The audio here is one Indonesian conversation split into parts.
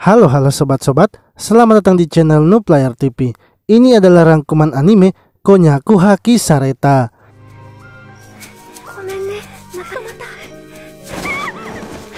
Halo halo sobat-sobat, selamat datang di channel Noob Player TV. Ini adalah rangkuman anime Konyaku Haki Sareta.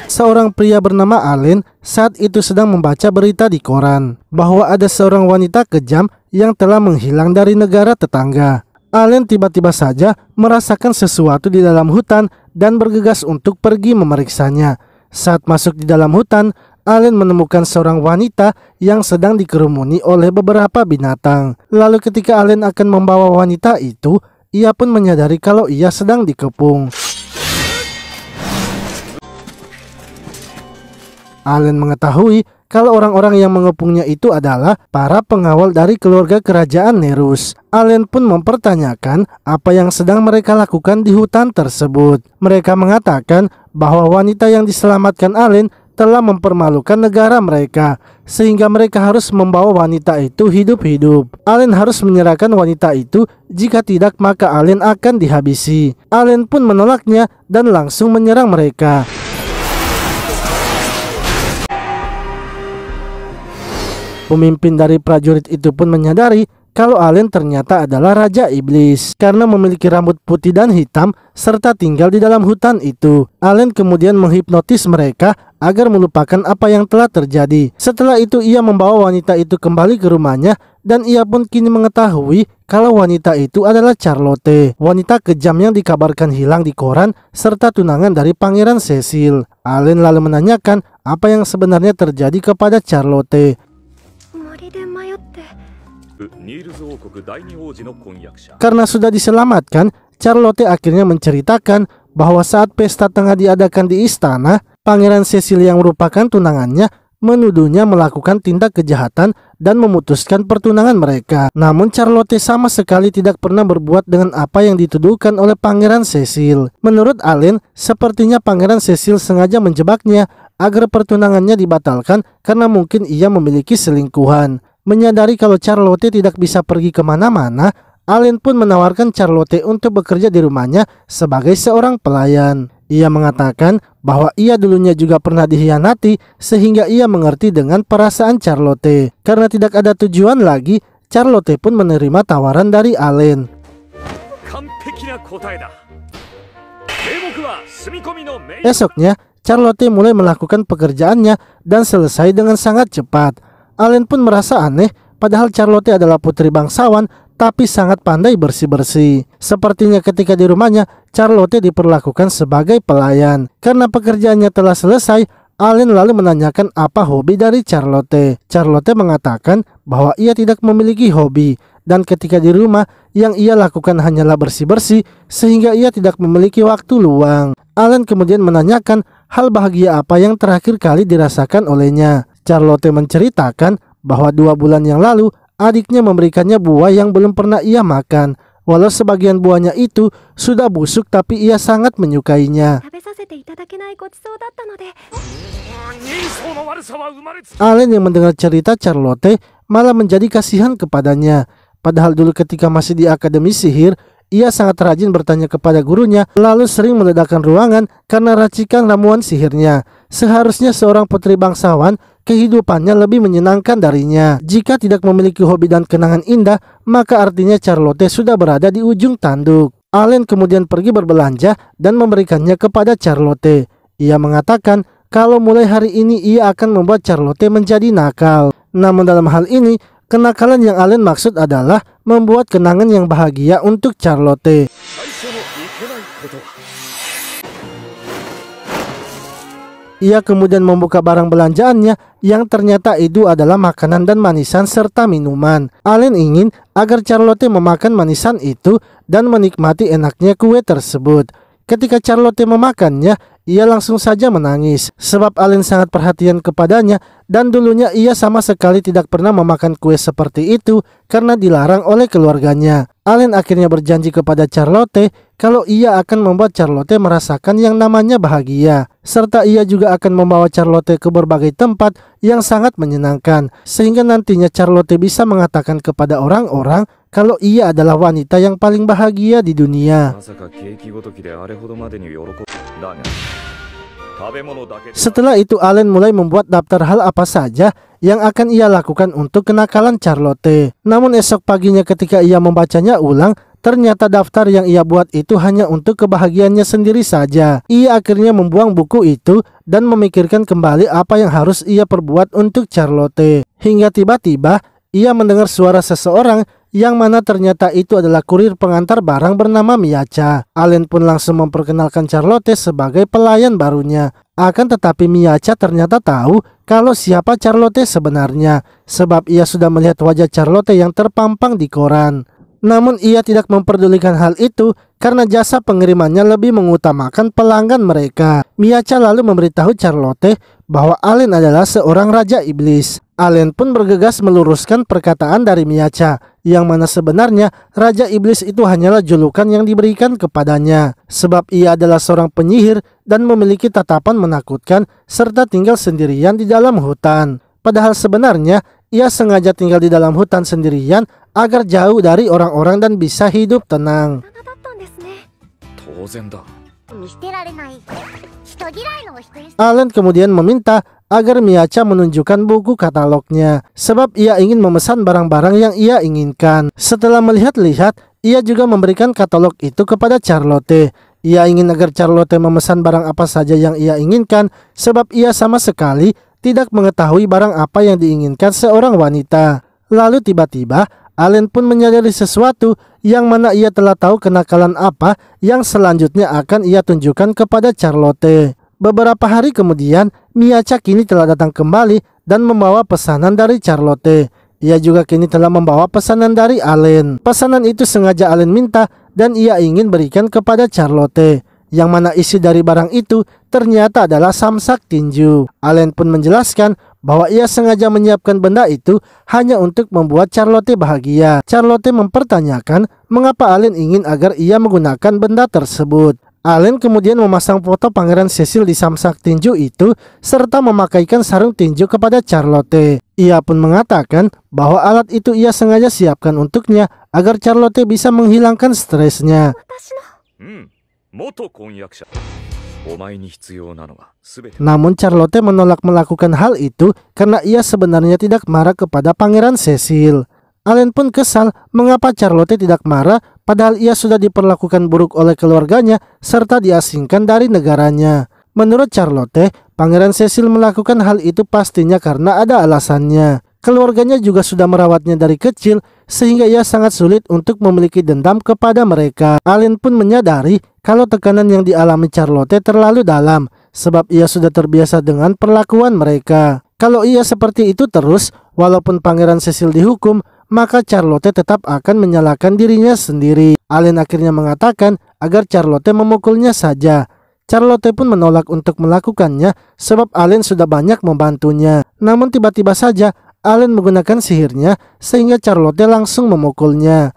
Seorang pria bernama Allen saat itu sedang membaca berita di koran bahwa ada seorang wanita kejam yang telah menghilang dari negara tetangga. Allen tiba-tiba saja merasakan sesuatu di dalam hutan dan bergegas untuk pergi memeriksanya. Saat masuk di dalam hutan, Allen menemukan seorang wanita yang sedang dikerumuni oleh beberapa binatang. Lalu ketika Allen akan membawa wanita itu, ia pun menyadari kalau ia sedang dikepung. Allen mengetahui kalau orang-orang yang mengepungnya itu adalah para pengawal dari keluarga kerajaan Nerus. Allen pun mempertanyakan apa yang sedang mereka lakukan di hutan tersebut. Mereka mengatakan bahwa wanita yang diselamatkan Allen telah mempermalukan negara mereka, sehingga mereka harus membawa wanita itu hidup-hidup. Allen harus menyerahkan wanita itu, jika tidak maka Allen akan dihabisi. Allen pun menolaknya dan langsung menyerang mereka. Pemimpin dari prajurit itu pun menyadari kalau Allen ternyata adalah Raja Iblis karena memiliki rambut putih dan hitam serta tinggal di dalam hutan itu. Allen kemudian menghipnotis mereka agar melupakan apa yang telah terjadi. Setelah itu ia membawa wanita itu kembali ke rumahnya dan ia pun kini mengetahui kalau wanita itu adalah Charlotte, wanita kejam yang dikabarkan hilang di koran serta tunangan dari Pangeran Cecil. Allen lalu menanyakan apa yang sebenarnya terjadi kepada Charlotte. Karena sudah diselamatkan, Charlotte akhirnya menceritakan bahwa saat pesta tengah diadakan di istana, Pangeran Cecil yang merupakan tunangannya menuduhnya melakukan tindak kejahatan dan memutuskan pertunangan mereka. Namun Charlotte sama sekali tidak pernah berbuat dengan apa yang dituduhkan oleh Pangeran Cecil. Menurut Allen, sepertinya Pangeran Cecil sengaja menjebaknya agar pertunangannya dibatalkan karena mungkin ia memiliki selingkuhan. Menyadari kalau Charlotte tidak bisa pergi kemana-mana, Allen pun menawarkan Charlotte untuk bekerja di rumahnya sebagai seorang pelayan. Ia mengatakan bahwa ia dulunya juga pernah dihianati sehingga ia mengerti dengan perasaan Charlotte. Karena tidak ada tujuan lagi, Charlotte pun menerima tawaran dari Allen. Esoknya, Charlotte mulai melakukan pekerjaannya dan selesai dengan sangat cepat. Allen pun merasa aneh padahal Charlotte adalah putri bangsawan tapi sangat pandai bersih-bersih. Sepertinya ketika di rumahnya, Charlotte diperlakukan sebagai pelayan. Karena pekerjaannya telah selesai, Allen lalu menanyakan apa hobi dari Charlotte. Charlotte mengatakan bahwa ia tidak memiliki hobi dan ketika di rumah yang ia lakukan hanyalah bersih-bersih sehingga ia tidak memiliki waktu luang. Allen kemudian menanyakan hal bahagia apa yang terakhir kali dirasakan olehnya. Charlotte menceritakan bahwa dua bulan yang lalu adiknya memberikannya buah yang belum pernah ia makan. Walau sebagian buahnya itu sudah busuk tapi ia sangat menyukainya. Allen yang mendengar cerita Charlotte malah menjadi kasihan kepadanya. Padahal dulu ketika masih di Akademi Sihir, ia sangat rajin bertanya kepada gurunya, lalu sering meledakkan ruangan karena racikan ramuan sihirnya. Seharusnya seorang putri bangsawan kehidupannya lebih menyenangkan darinya. Jika tidak memiliki hobi dan kenangan indah, maka artinya Charlotte sudah berada di ujung tanduk. Allen kemudian pergi berbelanja dan memberikannya kepada Charlotte. Ia mengatakan kalau mulai hari ini ia akan membuat Charlotte menjadi nakal. Namun dalam hal ini, kenakalan yang Allen maksud adalah membuat kenangan yang bahagia untuk Charlotte. Ia kemudian membuka barang belanjaannya yang ternyata itu adalah makanan dan manisan serta minuman. Allen ingin agar Charlotte memakan manisan itu dan menikmati enaknya kue tersebut. Ketika Charlotte memakannya, ia langsung saja menangis sebab Allen sangat perhatian kepadanya dan dulunya ia sama sekali tidak pernah memakan kue seperti itu karena dilarang oleh keluarganya. Allen akhirnya berjanji kepada Charlotte kalau ia akan membuat Charlotte merasakan yang namanya bahagia, serta ia juga akan membawa Charlotte ke berbagai tempat yang sangat menyenangkan, sehingga nantinya Charlotte bisa mengatakan kepada orang-orang kalau ia adalah wanita yang paling bahagia di dunia. Setelah itu Allen mulai membuat daftar hal apa saja yang akan ia lakukan untuk kenakalan Charlotte. Namun esok paginya ketika ia membacanya ulang, Ternyata daftar yang ia buat itu hanya untuk kebahagiaannya sendiri saja. Ia akhirnya membuang buku itu dan memikirkan kembali apa yang harus ia perbuat untuk Charlotte. Hingga tiba-tiba ia mendengar suara seseorang yang mana ternyata itu adalah kurir pengantar barang bernama Miyacha. Allen pun langsung memperkenalkan Charlotte sebagai pelayan barunya. Akan tetapi Miyacha ternyata tahu kalau siapa Charlotte sebenarnya, sebab ia sudah melihat wajah Charlotte yang terpampang di koran. Namun ia tidak memperdulikan hal itu karena jasa pengirimannya lebih mengutamakan pelanggan mereka. Miacha lalu memberitahu Charlotte bahwa Allen adalah seorang raja iblis. Allen pun bergegas meluruskan perkataan dari Miacha, yang mana sebenarnya raja iblis itu hanyalah julukan yang diberikan kepadanya, sebab ia adalah seorang penyihir dan memiliki tatapan menakutkan serta tinggal sendirian di dalam hutan. Padahal sebenarnya ia sengaja tinggal di dalam hutan sendirian agar jauh dari orang-orang dan bisa hidup tenang. Alan kemudian meminta agar Miyacha menunjukkan buku katalognya sebab ia ingin memesan barang-barang yang ia inginkan. Setelah melihat-lihat, ia juga memberikan katalog itu kepada Charlotte. Ia ingin agar Charlotte memesan barang apa saja yang ia inginkan sebab ia sama sekali tidak mengetahui barang apa yang diinginkan seorang wanita. Lalu tiba-tiba Allen pun menyadari sesuatu yang mana ia telah tahu kenakalan apa yang selanjutnya akan ia tunjukkan kepada Charlotte. Beberapa hari kemudian, Miyacha kini telah datang kembali dan membawa pesanan dari Charlotte. Ia juga kini telah membawa pesanan dari Allen. Pesanan itu sengaja Allen minta dan ia ingin berikan kepada Charlotte yang mana isi dari barang itu ternyata adalah samsak tinju. Allen pun menjelaskan bahwa ia sengaja menyiapkan benda itu hanya untuk membuat Charlotte bahagia. Charlotte mempertanyakan mengapa Allen ingin agar ia menggunakan benda tersebut. Allen kemudian memasang foto Pangeran Cecil di samsak tinju itu serta memakaikan sarung tinju kepada Charlotte. Ia pun mengatakan bahwa alat itu ia sengaja siapkan untuknya agar Charlotte bisa menghilangkan stresnya. Hmm, namun Charlotte menolak melakukan hal itu karena ia sebenarnya tidak marah kepada Pangeran Cecil. Allen pun kesal mengapa Charlotte tidak marah padahal ia sudah diperlakukan buruk oleh keluarganya serta diasingkan dari negaranya. Menurut Charlotte, Pangeran Cecil melakukan hal itu pastinya karena ada alasannya. Keluarganya juga sudah merawatnya dari kecil sehingga ia sangat sulit untuk memiliki dendam kepada mereka. Alin pun menyadari kalau tekanan yang dialami Charlotte terlalu dalam, sebab ia sudah terbiasa dengan perlakuan mereka. Kalau ia seperti itu terus, walaupun Pangeran Cecil dihukum, maka Charlotte tetap akan menyalahkan dirinya sendiri. Alin akhirnya mengatakan agar Charlotte memukulnya saja. Charlotte pun menolak untuk melakukannya sebab Alin sudah banyak membantunya. Namun tiba-tiba saja Alan menggunakan sihirnya sehingga Charlotte langsung memukulnya.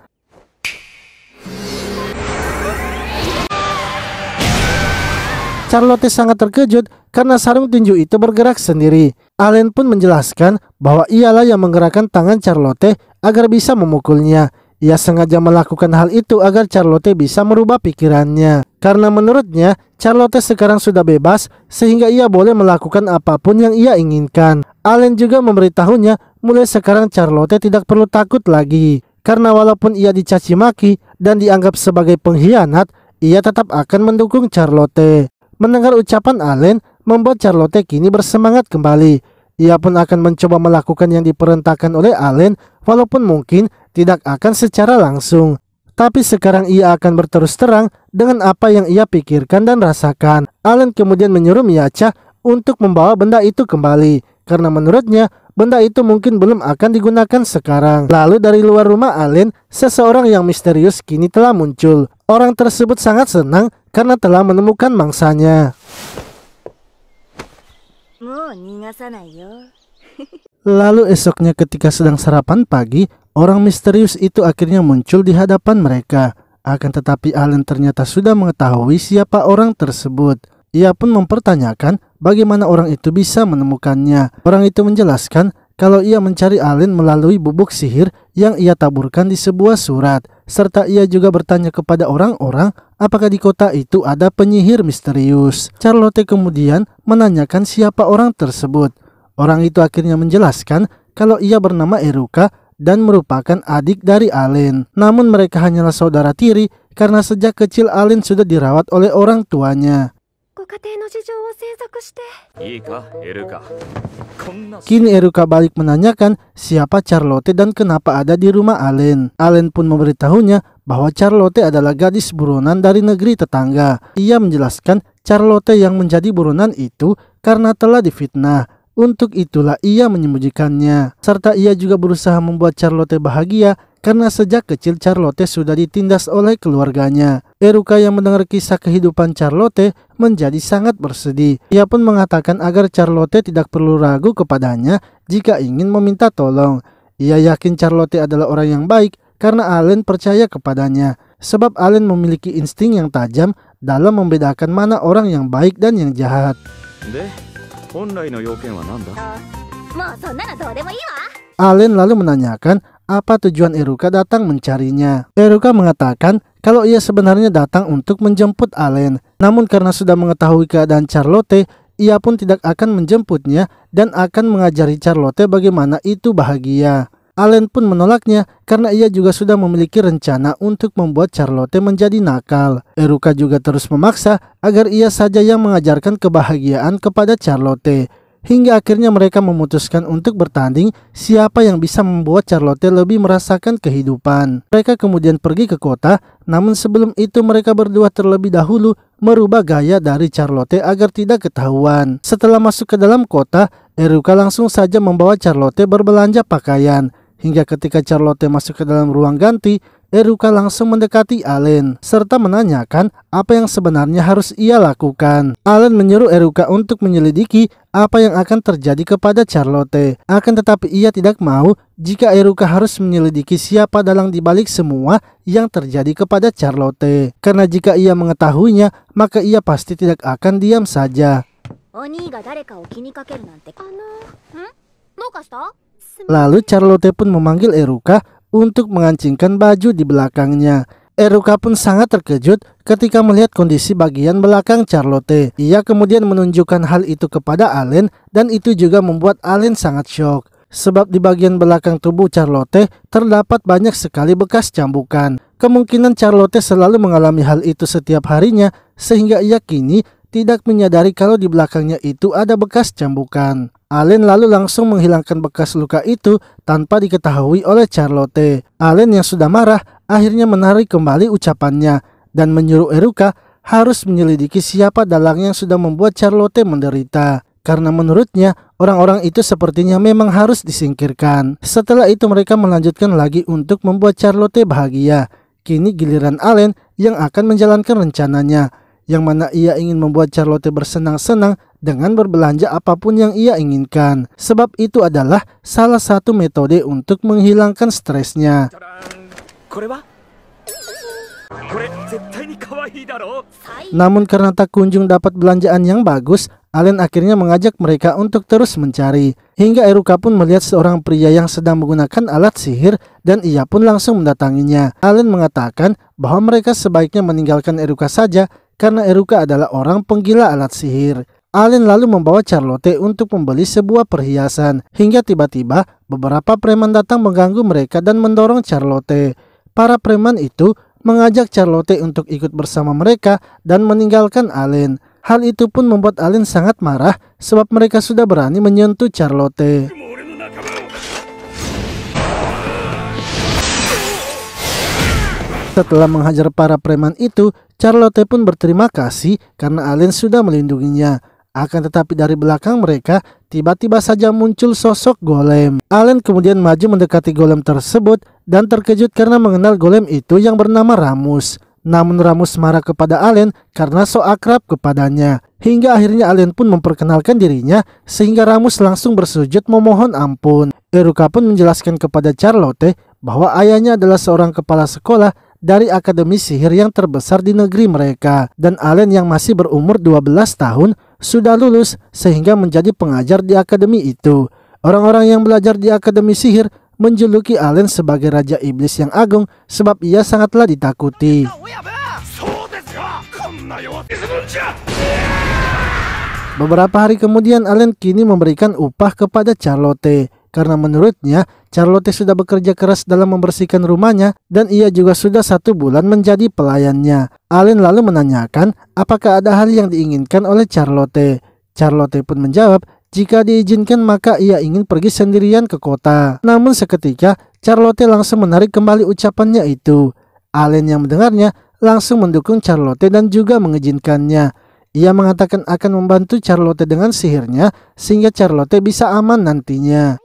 Charlotte sangat terkejut karena sarung tinju itu bergerak sendiri. Allen pun menjelaskan bahwa ialah yang menggerakkan tangan Charlotte agar bisa memukulnya. Ia sengaja melakukan hal itu agar Charlotte bisa merubah pikirannya. Karena menurutnya, Charlotte sekarang sudah bebas sehingga ia boleh melakukan apapun yang ia inginkan. Allen juga memberitahunya, mulai sekarang Charlotte tidak perlu takut lagi. Karena walaupun ia dicaci maki dan dianggap sebagai pengkhianat, ia tetap akan mendukung Charlotte. Mendengar ucapan Allen, membuat Charlotte kini bersemangat kembali. Ia pun akan mencoba melakukan yang diperintahkan oleh Allen, walaupun mungkin tidak akan secara langsung, tapi sekarang ia akan berterus terang dengan apa yang ia pikirkan dan rasakan. Alan kemudian menyuruh Miyacha untuk membawa benda itu kembali karena menurutnya benda itu mungkin belum akan digunakan sekarang. Lalu dari luar rumah Alan, seseorang yang misterius kini telah muncul. Orang tersebut sangat senang karena telah menemukan mangsanya. Lalu esoknya ketika sedang sarapan pagi, Orang misterius itu akhirnya muncul di hadapan mereka. Akan tetapi Allen ternyata sudah mengetahui siapa orang tersebut. Ia pun mempertanyakan bagaimana orang itu bisa menemukannya. Orang itu menjelaskan kalau ia mencari Allen melalui bubuk sihir yang ia taburkan di sebuah surat. Serta ia juga bertanya kepada orang-orang apakah di kota itu ada penyihir misterius. Charlotte kemudian menanyakan siapa orang tersebut. Orang itu akhirnya menjelaskan kalau ia bernama Eruka dan merupakan adik dari Alin. Namun mereka hanyalah saudara tiri karena sejak kecil Alin sudah dirawat oleh orang tuanya. Iya Kini Eruka balik menanyakan siapa Charlotte dan kenapa ada di rumah Allen. Allen pun memberitahunya bahwa Charlotte adalah gadis buronan dari negeri tetangga. Ia menjelaskan Charlotte yang menjadi buronan itu karena telah difitnah. Untuk itulah ia menyembunyikannya. Serta ia juga berusaha membuat Charlotte bahagia karena sejak kecil Charlotte sudah ditindas oleh keluarganya. Eruka yang mendengar kisah kehidupan Charlotte menjadi sangat bersedih. Ia pun mengatakan agar Charlotte tidak perlu ragu kepadanya jika ingin meminta tolong. Ia yakin Charlotte adalah orang yang baik karena Allen percaya kepadanya. Sebab Allen memiliki insting yang tajam dalam membedakan mana orang yang baik dan yang jahat. Deh. Alen lalu menanyakan apa tujuan Eruka datang mencarinya. Eruka mengatakan kalau ia sebenarnya datang untuk menjemput Allen. Namun karena sudah mengetahui keadaan Charlotte, ia pun tidak akan menjemputnya dan akan mengajari Charlotte bagaimana itu bahagia. Allen pun menolaknya karena ia juga sudah memiliki rencana untuk membuat Charlotte menjadi nakal. Eruka juga terus memaksa agar ia saja yang mengajarkan kebahagiaan kepada Charlotte. Hingga akhirnya mereka memutuskan untuk bertanding siapa yang bisa membuat Charlotte lebih merasakan kehidupan. Mereka kemudian pergi ke kota, namun sebelum itu mereka berdua terlebih dahulu merubah gaya dari Charlotte agar tidak ketahuan. Setelah masuk ke dalam kota, Eruka langsung saja membawa Charlotte berbelanja pakaian. Hingga ketika Charlotte masuk ke dalam ruang ganti, Eruka langsung mendekati Allen serta menanyakan apa yang sebenarnya harus ia lakukan. Allen menyuruh Eruka untuk menyelidiki apa yang akan terjadi kepada Charlotte. Akan tetapi ia tidak mau jika Eruka harus menyelidiki siapa dalang dibalik semua yang terjadi kepada Charlotte. Karena jika ia mengetahuinya, maka ia pasti tidak akan diam saja. Lalu Charlotte pun memanggil Eruka untuk mengancingkan baju di belakangnya. Eruka pun sangat terkejut ketika melihat kondisi bagian belakang Charlotte. Ia kemudian menunjukkan hal itu kepada Allen dan itu juga membuat Allen sangat shock. Sebab di bagian belakang tubuh Charlotte terdapat banyak sekali bekas cambukan. Kemungkinan Charlotte selalu mengalami hal itu setiap harinya sehingga ia kini tidak menyadari kalau di belakangnya itu ada bekas cambukan. Allen lalu langsung menghilangkan bekas luka itu tanpa diketahui oleh Charlotte. Allen yang sudah marah akhirnya menarik kembali ucapannya dan menyuruh Eruka harus menyelidiki siapa dalang yang sudah membuat Charlotte menderita. Karena menurutnya orang-orang itu sepertinya memang harus disingkirkan. Setelah itu mereka melanjutkan lagi untuk membuat Charlotte bahagia. Kini giliran Allen yang akan menjalankan rencananya yang mana ia ingin membuat Charlotte bersenang-senang dengan berbelanja apapun yang ia inginkan, sebab itu adalah salah satu metode untuk menghilangkan stresnya. Namun karena tak kunjung dapat belanjaan yang bagus, Allen akhirnya mengajak mereka untuk terus mencari. Hingga Eruka pun melihat seorang pria yang sedang menggunakan alat sihir dan ia pun langsung mendatanginya. Allen mengatakan bahwa mereka sebaiknya meninggalkan Eruka saja karena Eruka adalah orang penggila alat sihir. Allen lalu membawa Charlotte untuk membeli sebuah perhiasan, hingga tiba-tiba beberapa preman datang mengganggu mereka dan mendorong Charlotte. Para preman itu mengajak Charlotte untuk ikut bersama mereka dan meninggalkan Allen. Hal itu pun membuat Allen sangat marah sebab mereka sudah berani menyentuh Charlotte. Setelah menghajar para preman itu, Charlotte pun berterima kasih karena Allen sudah melindunginya. Akan tetapi dari belakang mereka tiba-tiba saja muncul sosok golem. Allen kemudian maju mendekati golem tersebut dan terkejut karena mengenal golem itu yang bernama Ramus. Namun Ramus marah kepada Allen karena so akrab kepadanya. Hingga akhirnya Allen pun memperkenalkan dirinya sehingga Ramus langsung bersujud memohon ampun. Eruka pun menjelaskan kepada Charlotte bahwa ayahnya adalah seorang kepala sekolah dari akademi sihir yang terbesar di negeri mereka dan Allen yang masih berumur 12 tahun sudah lulus sehingga menjadi pengajar di akademi itu. Orang-orang yang belajar di akademi sihir menjuluki Allen sebagai raja iblis yang agung sebab ia sangatlah ditakuti. Beberapa hari kemudian Allen kini memberikan upah kepada Charlotte karena menurutnya Charlotte sudah bekerja keras dalam membersihkan rumahnya dan ia juga sudah satu bulan menjadi pelayannya. Allen lalu menanyakan apakah ada hal yang diinginkan oleh Charlotte. Charlotte pun menjawab jika diizinkan maka ia ingin pergi sendirian ke kota. Namun seketika Charlotte langsung menarik kembali ucapannya itu. Allen yang mendengarnya langsung mendukung Charlotte dan juga mengizinkannya. Ia mengatakan akan membantu Charlotte dengan sihirnya sehingga Charlotte bisa aman nantinya.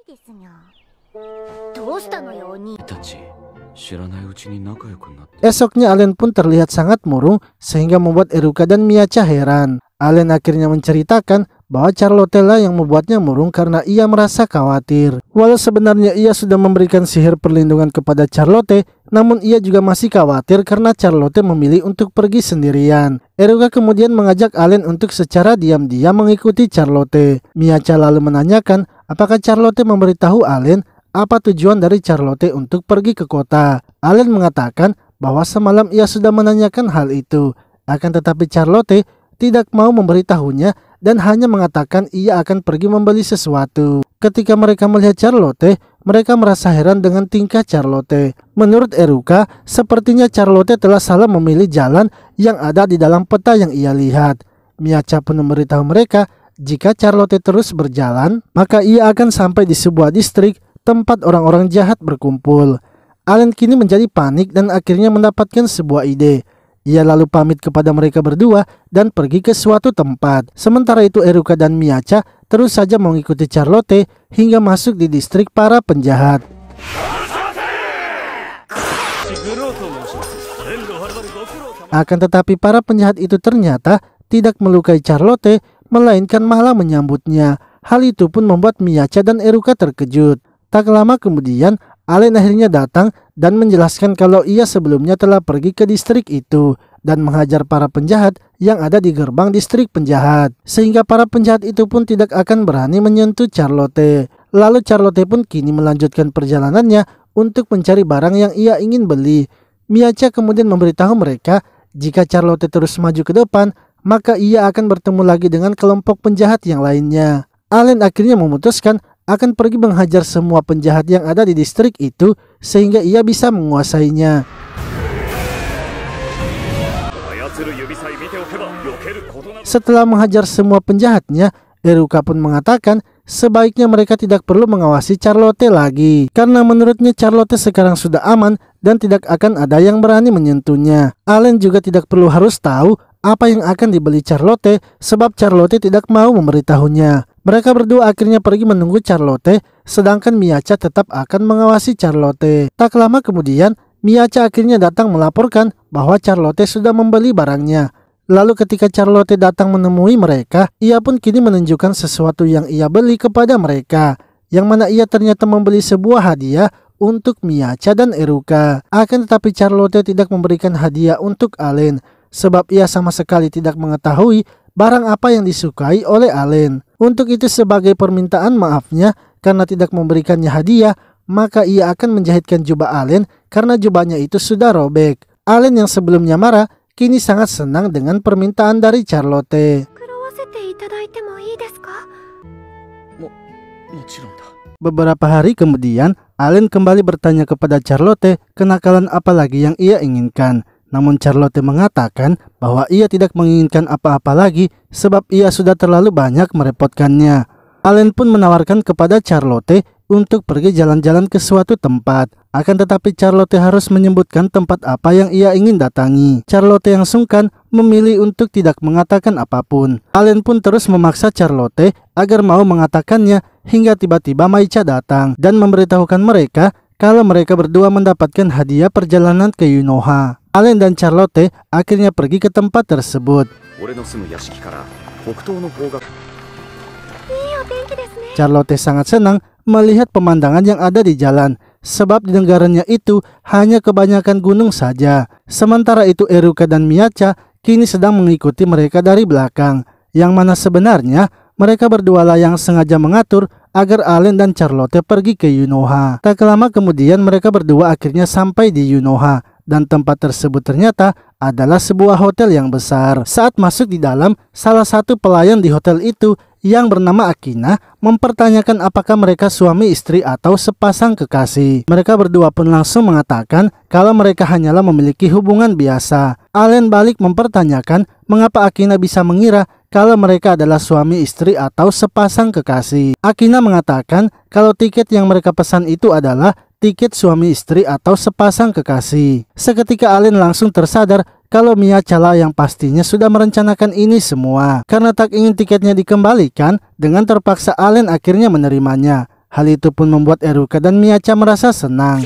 Esoknya Allen pun terlihat sangat murung sehingga membuat Eruka dan Miyacha heran. Allen akhirnya menceritakan bahwa Charlotte lah yang membuatnya murung karena ia merasa khawatir. Walau sebenarnya ia sudah memberikan sihir perlindungan kepada Charlotte, namun ia juga masih khawatir karena Charlotte memilih untuk pergi sendirian. Eruka kemudian mengajak Allen untuk secara diam-diam mengikuti Charlotte. Miyacha lalu menanyakan apakah Charlotte memberitahu Allen apa tujuan dari Charlotte untuk pergi ke kota. Allen mengatakan bahwa semalam ia sudah menanyakan hal itu. Akan tetapi Charlotte tidak mau memberitahunya dan hanya mengatakan ia akan pergi membeli sesuatu. Ketika mereka melihat Charlotte, mereka merasa heran dengan tingkah Charlotte. Menurut Eruka, sepertinya Charlotte telah salah memilih jalan yang ada di dalam peta yang ia lihat. Miaca pun memberitahu mereka jika Charlotte terus berjalan, maka ia akan sampai di sebuah distrik tempat orang-orang jahat berkumpul. Alan kini menjadi panik dan akhirnya mendapatkan sebuah ide. Ia lalu pamit kepada mereka berdua dan pergi ke suatu tempat. Sementara itu Eruka dan Miyacha terus saja mengikuti Charlotte hingga masuk di distrik para penjahat. Akan tetapi para penjahat itu ternyata tidak melukai Charlotte melainkan malah menyambutnya. Hal itu pun membuat Miyacha dan Eruka terkejut. Tak lama kemudian, Allen akhirnya datang dan menjelaskan kalau ia sebelumnya telah pergi ke distrik itu dan menghajar para penjahat yang ada di gerbang distrik penjahat. Sehingga para penjahat itu pun tidak akan berani menyentuh Charlotte. Lalu Charlotte pun kini melanjutkan perjalanannya untuk mencari barang yang ia ingin beli. Miacha kemudian memberitahu mereka jika Charlotte terus maju ke depan, maka ia akan bertemu lagi dengan kelompok penjahat yang lainnya. Allen akhirnya memutuskan akan pergi menghajar semua penjahat yang ada di distrik itu sehingga ia bisa menguasainya. Setelah menghajar semua penjahatnya, Eruka pun mengatakan sebaiknya mereka tidak perlu mengawasi Charlotte lagi karena menurutnya Charlotte sekarang sudah aman dan tidak akan ada yang berani menyentuhnya. Allen juga tidak perlu harus tahu apa yang akan dibeli Charlotte sebab Charlotte tidak mau memberitahunya. Mereka berdua akhirnya pergi menunggu Charlotte, sedangkan Miyacha tetap akan mengawasi Charlotte. Tak lama kemudian, Miyacha akhirnya datang melaporkan bahwa Charlotte sudah membeli barangnya. Lalu ketika Charlotte datang menemui mereka, ia pun kini menunjukkan sesuatu yang ia beli kepada mereka, yang mana ia ternyata membeli sebuah hadiah untuk Miyacha dan Eruka. Akan tetapi Charlotte tidak memberikan hadiah untuk Allen, sebab ia sama sekali tidak mengetahui barang apa yang disukai oleh Allen. Untuk itu sebagai permintaan maafnya karena tidak memberikannya hadiah, maka ia akan menjahitkan jubah Allen karena jubahnya itu sudah robek. Allen yang sebelumnya marah kini sangat senang dengan permintaan dari Charlotte. Beberapa hari kemudian, Allen kembali bertanya kepada Charlotte kenakalan apa lagi yang ia inginkan. Namun Charlotte mengatakan bahwa ia tidak menginginkan apa-apa lagi sebab ia sudah terlalu banyak merepotkannya. Allen pun menawarkan kepada Charlotte untuk pergi jalan-jalan ke suatu tempat. Akan tetapi Charlotte harus menyebutkan tempat apa yang ia ingin datangi. Charlotte yang sungkan memilih untuk tidak mengatakan apapun. Allen pun terus memaksa Charlotte agar mau mengatakannya hingga tiba-tiba Maicha datang dan memberitahukan mereka kalau mereka berdua mendapatkan hadiah perjalanan ke Yunoha. Allen dan Charlotte akhirnya pergi ke tempat tersebut. Charlotte sangat senang melihat pemandangan yang ada di jalan, sebab di negaranya itu hanya kebanyakan gunung saja. Sementara itu Eruka dan Miyacha kini sedang mengikuti mereka dari belakang, yang mana sebenarnya mereka berdualah yang sengaja mengatur agar Allen dan Charlotte pergi ke Yunoha. Tak lama kemudian mereka berdua akhirnya sampai di Yunoha dan tempat tersebut ternyata adalah sebuah hotel yang besar. Saat masuk di dalam, salah satu pelayan di hotel itu yang bernama Akina mempertanyakan apakah mereka suami istri atau sepasang kekasih. Mereka berdua pun langsung mengatakan kalau mereka hanyalah memiliki hubungan biasa. Allen balik mempertanyakan mengapa Akina bisa mengira kalau mereka adalah suami istri atau sepasang kekasih. Akina mengatakan kalau tiket yang mereka pesan itu adalah tiket suami istri atau sepasang kekasih. Seketika Alin langsung tersadar kalau Mia Chala yang pastinya sudah merencanakan ini semua. Karena tak ingin tiketnya dikembalikan, dengan terpaksa Alin akhirnya menerimanya. Hal itu pun membuat Eruka dan Miaca merasa senang.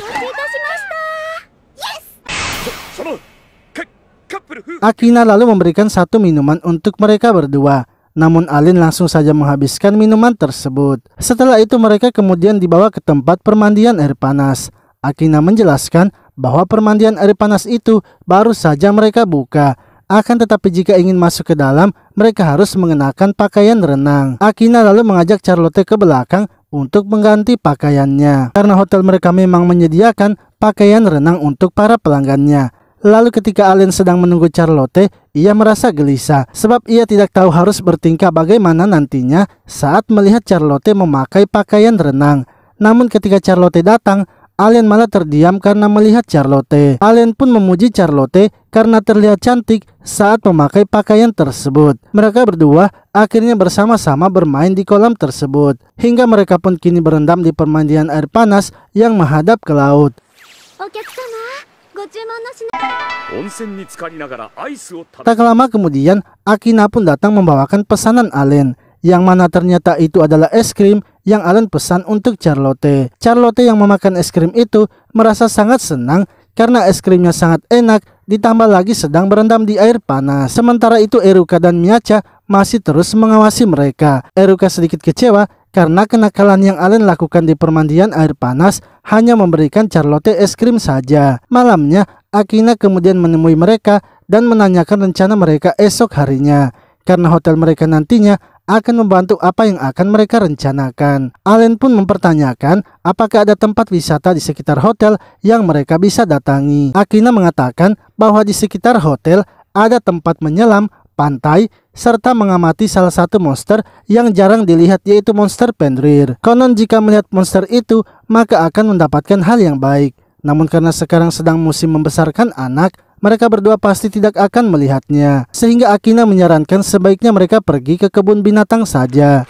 Akina lalu memberikan satu minuman untuk mereka berdua. Namun Alin langsung saja menghabiskan minuman tersebut. Setelah itu mereka kemudian dibawa ke tempat permandian air panas. Akina menjelaskan bahwa permandian air panas itu baru saja mereka buka. Akan tetapi jika ingin masuk ke dalam, mereka harus mengenakan pakaian renang. Akina lalu mengajak Charlotte ke belakang untuk mengganti pakaiannya. Karena hotel mereka memang menyediakan pakaian renang untuk para pelanggannya. Lalu ketika Allen sedang menunggu Charlotte, ia merasa gelisah sebab ia tidak tahu harus bertingkah bagaimana nantinya saat melihat Charlotte memakai pakaian renang. Namun ketika Charlotte datang, Alien malah terdiam karena melihat Charlotte. Alien pun memuji Charlotte karena terlihat cantik saat memakai pakaian tersebut. Mereka berdua akhirnya bersama-sama bermain di kolam tersebut. Hingga mereka pun kini berendam di permandian air panas yang menghadap ke laut. Oke, oh, sana. Tak lama kemudian, Akina pun datang membawakan pesanan Allen, yang mana ternyata itu adalah es krim yang Allen pesan untuk Charlotte. Charlotte yang memakan es krim itu merasa sangat senang karena es krimnya sangat enak ditambah lagi sedang berendam di air panas. Sementara itu Eruka dan Miacha masih terus mengawasi mereka. Eruka sedikit kecewa karena kenakalan yang Allen lakukan di permandian air panas hanya memberikan Charlotte es krim saja. Malamnya, Akina kemudian menemui mereka dan menanyakan rencana mereka esok harinya, karena hotel mereka nantinya akan membantu apa yang akan mereka rencanakan. Allen pun mempertanyakan apakah ada tempat wisata di sekitar hotel yang mereka bisa datangi. Akina mengatakan bahwa di sekitar hotel ada tempat menyelam, pantai, serta mengamati salah satu monster yang jarang dilihat yaitu monster Fenrir. Konon jika melihat monster itu, maka akan mendapatkan hal yang baik. Namun karena sekarang sedang musim membesarkan anak, mereka berdua pasti tidak akan melihatnya. Sehingga Akina menyarankan sebaiknya mereka pergi ke kebun binatang saja.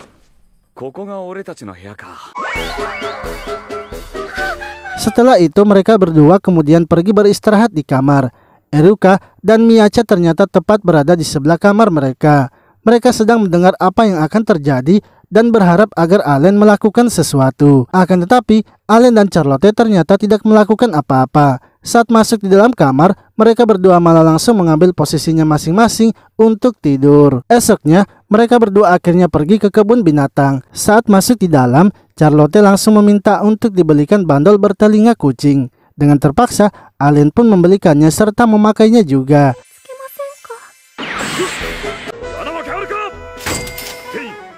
Setelah itu mereka berdua kemudian pergi beristirahat di kamar. Eruka dan Miyacha ternyata tepat berada di sebelah kamar mereka. Mereka sedang mendengar apa yang akan terjadi dan berharap agar Allen melakukan sesuatu. Akan tetapi, Allen dan Charlotte ternyata tidak melakukan apa-apa. Saat masuk di dalam kamar, mereka berdua malah langsung mengambil posisinya masing-masing untuk tidur. Esoknya, mereka berdua akhirnya pergi ke kebun binatang. Saat masuk di dalam, Charlotte langsung meminta untuk dibelikan bandol bertelinga kucing. Dengan terpaksa, Allen pun membelikannya serta memakainya juga.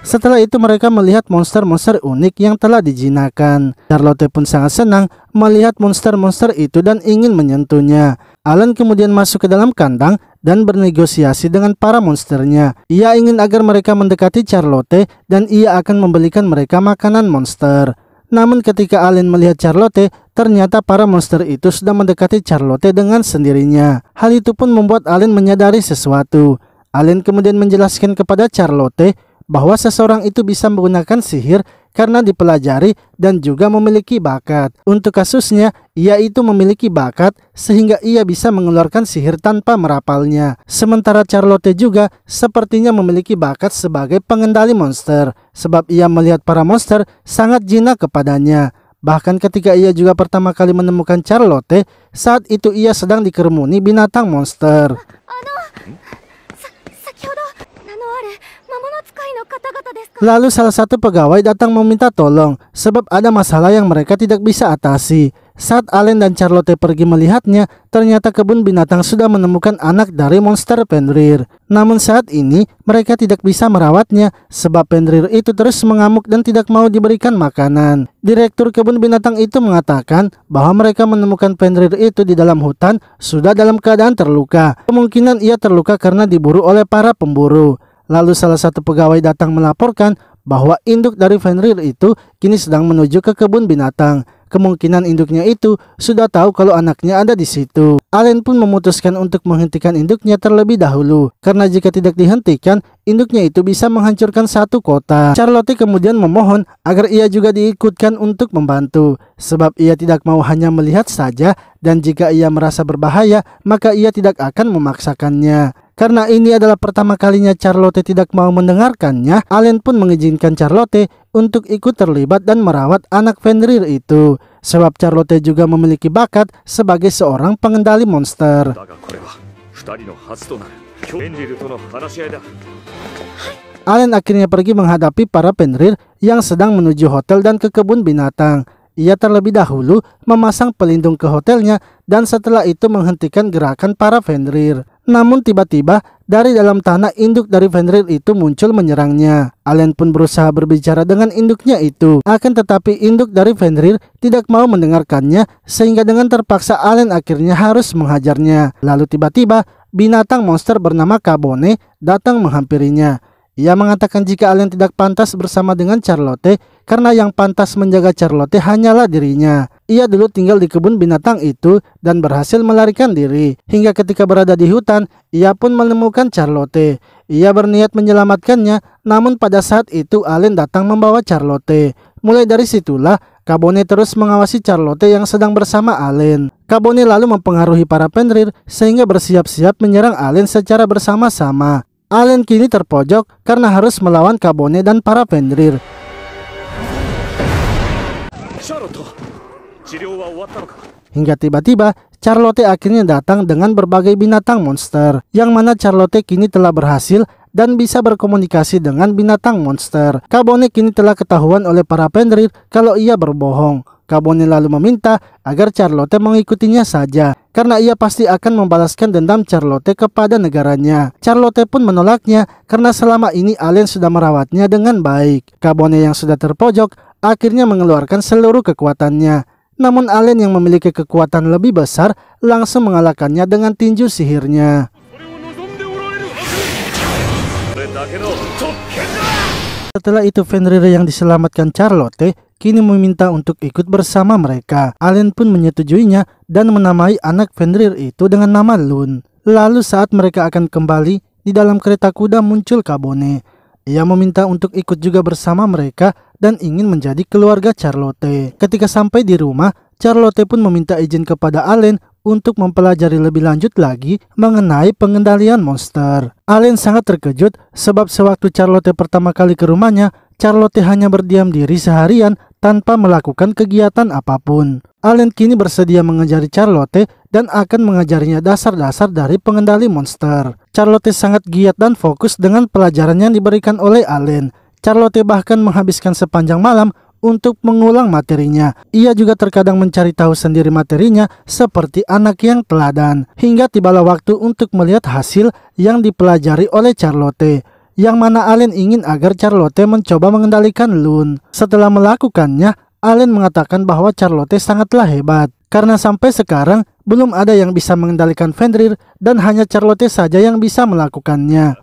Setelah itu mereka melihat monster-monster unik yang telah dijinakan. Charlotte pun sangat senang melihat monster-monster itu dan ingin menyentuhnya. Alan kemudian masuk ke dalam kandang dan bernegosiasi dengan para monsternya. Ia ingin agar mereka mendekati Charlotte dan ia akan membelikan mereka makanan monster. Namun ketika Alin melihat Charlotte, ternyata para monster itu sudah mendekati Charlotte dengan sendirinya. Hal itu pun membuat Alin menyadari sesuatu. Alin kemudian menjelaskan kepada Charlotte bahwa seseorang itu bisa menggunakan sihir karena dipelajari dan juga memiliki bakat. Untuk kasusnya, ia itu memiliki bakat sehingga ia bisa mengeluarkan sihir tanpa merapalnya. Sementara Charlotte juga sepertinya memiliki bakat sebagai pengendali monster, sebab ia melihat para monster sangat jinak kepadanya. Bahkan ketika ia juga pertama kali menemukan Charlotte, saat itu ia sedang dikerumuni binatang monster. Lalu salah satu pegawai datang meminta tolong sebab ada masalah yang mereka tidak bisa atasi. Saat Allen dan Charlotte pergi melihatnya, ternyata kebun binatang sudah menemukan anak dari monster Penrir. Namun saat ini, mereka tidak bisa merawatnya sebab Penrir itu terus mengamuk dan tidak mau diberikan makanan. Direktur kebun binatang itu mengatakan bahwa mereka menemukan Penrir itu di dalam hutan sudah dalam keadaan terluka. Kemungkinan ia terluka karena diburu oleh para pemburu. Lalu salah satu pegawai datang melaporkan bahwa induk dari Fenrir itu kini sedang menuju ke kebun binatang. Kemungkinan induknya itu sudah tahu kalau anaknya ada di situ. Allen pun memutuskan untuk menghentikan induknya terlebih dahulu, karena jika tidak dihentikan, induknya itu bisa menghancurkan satu kota. Charlotte kemudian memohon agar ia juga diikutkan untuk membantu, sebab ia tidak mau hanya melihat saja dan jika ia merasa berbahaya, maka ia tidak akan memaksakannya. Karena ini adalah pertama kalinya Charlotte tidak mau mendengarkannya, Allen pun mengizinkan Charlotte untuk ikut terlibat dan merawat anak Fenrir itu, sebab Charlotte juga memiliki bakat sebagai seorang pengendali monster. Allen akhirnya pergi menghadapi para Fenrir yang sedang menuju hotel dan ke kebun binatang. Ia terlebih dahulu memasang pelindung ke hotelnya dan setelah itu menghentikan gerakan para Fenrir. Namun tiba-tiba dari dalam tanah induk dari Fenrir itu muncul menyerangnya. alen pun berusaha berbicara dengan induknya itu. Akan tetapi induk dari Fenrir tidak mau mendengarkannya sehingga dengan terpaksa alen akhirnya harus menghajarnya. Lalu tiba-tiba binatang monster bernama Kabone datang menghampirinya. Ia mengatakan jika alen tidak pantas bersama dengan Charlotte karena yang pantas menjaga Charlotte hanyalah dirinya. Ia dulu tinggal di kebun binatang itu dan berhasil melarikan diri. Hingga ketika berada di hutan, ia pun menemukan Charlotte. Ia berniat menyelamatkannya, namun pada saat itu Allen datang membawa Charlotte. Mulai dari situlah, Kabone terus mengawasi Charlotte yang sedang bersama Allen. Kabone lalu mempengaruhi para penrir sehingga bersiap-siap menyerang Allen secara bersama-sama. Allen kini terpojok karena harus melawan Kabone dan para penrir. Hingga tiba-tiba, Charlotte akhirnya datang dengan berbagai binatang monster, yang mana Charlotte kini telah berhasil dan bisa berkomunikasi dengan binatang monster. Kabone kini telah ketahuan oleh para pendrit kalau ia berbohong. Kabone lalu meminta agar Charlotte mengikutinya saja karena ia pasti akan membalaskan dendam Charlotte kepada negaranya. Charlotte pun menolaknya karena selama ini Alien sudah merawatnya dengan baik. Kabone yang sudah terpojok akhirnya mengeluarkan seluruh kekuatannya. Namun Allen yang memiliki kekuatan lebih besar langsung mengalahkannya dengan tinju sihirnya. Setelah itu Fenrir yang diselamatkan Charlotte kini meminta untuk ikut bersama mereka. Allen pun menyetujuinya dan menamai anak Fenrir itu dengan nama Lun. Lalu saat mereka akan kembali, di dalam kereta kuda muncul Kabone. Ia meminta untuk ikut juga bersama mereka dan ingin menjadi keluarga Charlotte. Ketika sampai di rumah, Charlotte pun meminta izin kepada Allen untuk mempelajari lebih lanjut lagi mengenai pengendalian monster. Allen sangat terkejut sebab sewaktu Charlotte pertama kali ke rumahnya, Charlotte hanya berdiam diri seharian tanpa melakukan kegiatan apapun. Allen kini bersedia mengajari Charlotte dan akan mengajarinya dasar-dasar dari pengendali monster. Charlotte sangat giat dan fokus dengan pelajaran yang diberikan oleh Allen. Charlotte bahkan menghabiskan sepanjang malam untuk mengulang materinya. Ia juga terkadang mencari tahu sendiri materinya seperti anak yang teladan. Hingga tibalah waktu untuk melihat hasil yang dipelajari oleh Charlotte yang mana Allen ingin agar Charlotte mencoba mengendalikan Lun. Setelah melakukannya, Allen mengatakan bahwa Charlotte sangatlah hebat. Karena sampai sekarang, belum ada yang bisa mengendalikan Fenrir dan hanya Charlotte saja yang bisa melakukannya.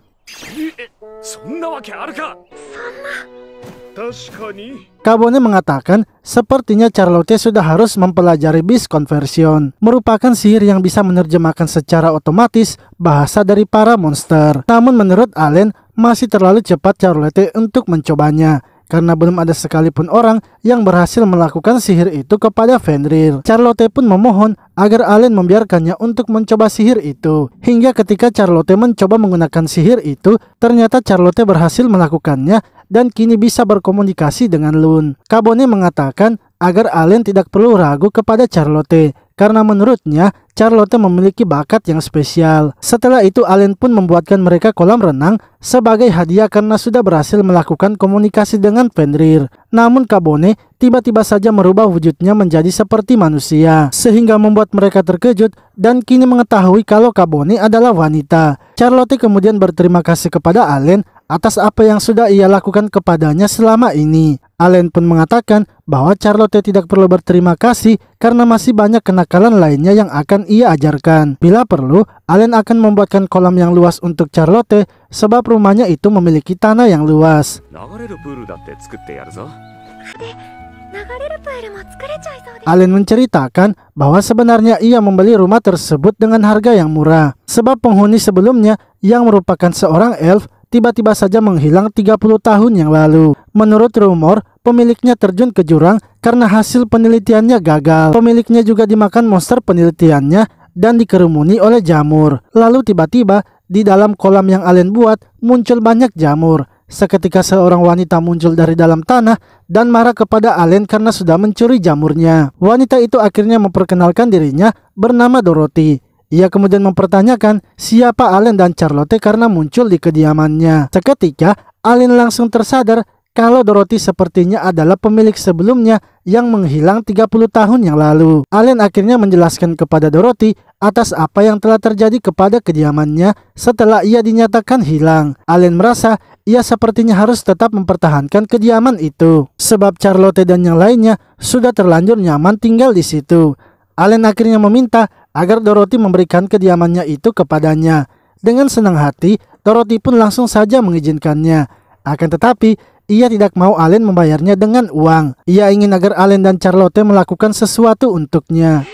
Kabone mengatakan, sepertinya Charlotte sudah harus mempelajari bis conversion, merupakan sihir yang bisa menerjemahkan secara otomatis bahasa dari para monster. Namun menurut Allen, masih terlalu cepat Charlotte untuk mencobanya karena belum ada sekalipun orang yang berhasil melakukan sihir itu kepada Fenrir. Charlotte pun memohon agar Allen membiarkannya untuk mencoba sihir itu. Hingga ketika Charlotte mencoba menggunakan sihir itu, ternyata Charlotte berhasil melakukannya dan kini bisa berkomunikasi dengan Lun. Kabone mengatakan agar Allen tidak perlu ragu kepada Charlotte karena menurutnya Charlotte memiliki bakat yang spesial. Setelah itu Allen pun membuatkan mereka kolam renang sebagai hadiah karena sudah berhasil melakukan komunikasi dengan Fenrir. Namun Kabone tiba-tiba saja merubah wujudnya menjadi seperti manusia sehingga membuat mereka terkejut dan kini mengetahui kalau Kabone adalah wanita. Charlotte kemudian berterima kasih kepada Allen atas apa yang sudah ia lakukan kepadanya selama ini. Allen pun mengatakan bahwa Charlotte tidak perlu berterima kasih karena masih banyak kenakalan lainnya yang akan ia ajarkan. Bila perlu, Allen akan membuatkan kolam yang luas untuk Charlotte sebab rumahnya itu memiliki tanah yang luas. Allen menceritakan bahwa sebenarnya ia membeli rumah tersebut dengan harga yang murah sebab penghuni sebelumnya yang merupakan seorang elf tiba-tiba saja menghilang 30 tahun yang lalu. Menurut rumor, pemiliknya terjun ke jurang karena hasil penelitiannya gagal. Pemiliknya juga dimakan monster penelitiannya dan dikerumuni oleh jamur. Lalu tiba-tiba di dalam kolam yang Allen buat muncul banyak jamur. Seketika seorang wanita muncul dari dalam tanah dan marah kepada Allen karena sudah mencuri jamurnya. Wanita itu akhirnya memperkenalkan dirinya bernama Dorothy. Ia kemudian mempertanyakan siapa Allen dan Charlotte karena muncul di kediamannya. Seketika, Allen langsung tersadar kalau Dorothy sepertinya adalah pemilik sebelumnya yang menghilang 30 tahun yang lalu. Allen akhirnya menjelaskan kepada Dorothy atas apa yang telah terjadi kepada kediamannya setelah ia dinyatakan hilang. Allen merasa ia sepertinya harus tetap mempertahankan kediaman itu. Sebab Charlotte dan yang lainnya sudah terlanjur nyaman tinggal di situ. Allen akhirnya meminta agar Dorothy memberikan kediamannya itu kepadanya. Dengan senang hati, Dorothy pun langsung saja mengizinkannya. Akan tetapi, ia tidak mau Allen membayarnya dengan uang. Ia ingin agar Allen dan Charlotte melakukan sesuatu untuknya.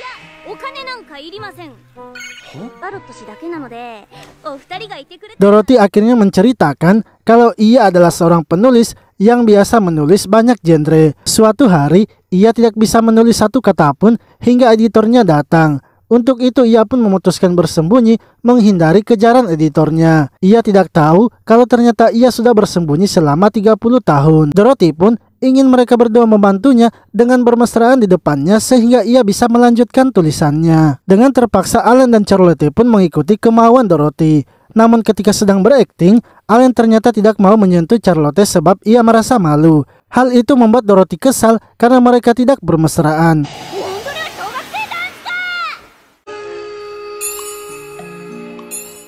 Dorothy akhirnya menceritakan kalau ia adalah seorang penulis yang biasa menulis banyak genre. Suatu hari, ia tidak bisa menulis satu kata pun hingga editornya datang. Untuk itu ia pun memutuskan bersembunyi menghindari kejaran editornya. Ia tidak tahu kalau ternyata ia sudah bersembunyi selama 30 tahun. Dorothy pun ingin mereka berdua membantunya dengan bermesraan di depannya sehingga ia bisa melanjutkan tulisannya. Dengan terpaksa Alan dan Charlotte pun mengikuti kemauan Dorothy. Namun ketika sedang berakting, Alan ternyata tidak mau menyentuh Charlotte sebab ia merasa malu. Hal itu membuat Dorothy kesal karena mereka tidak bermesraan.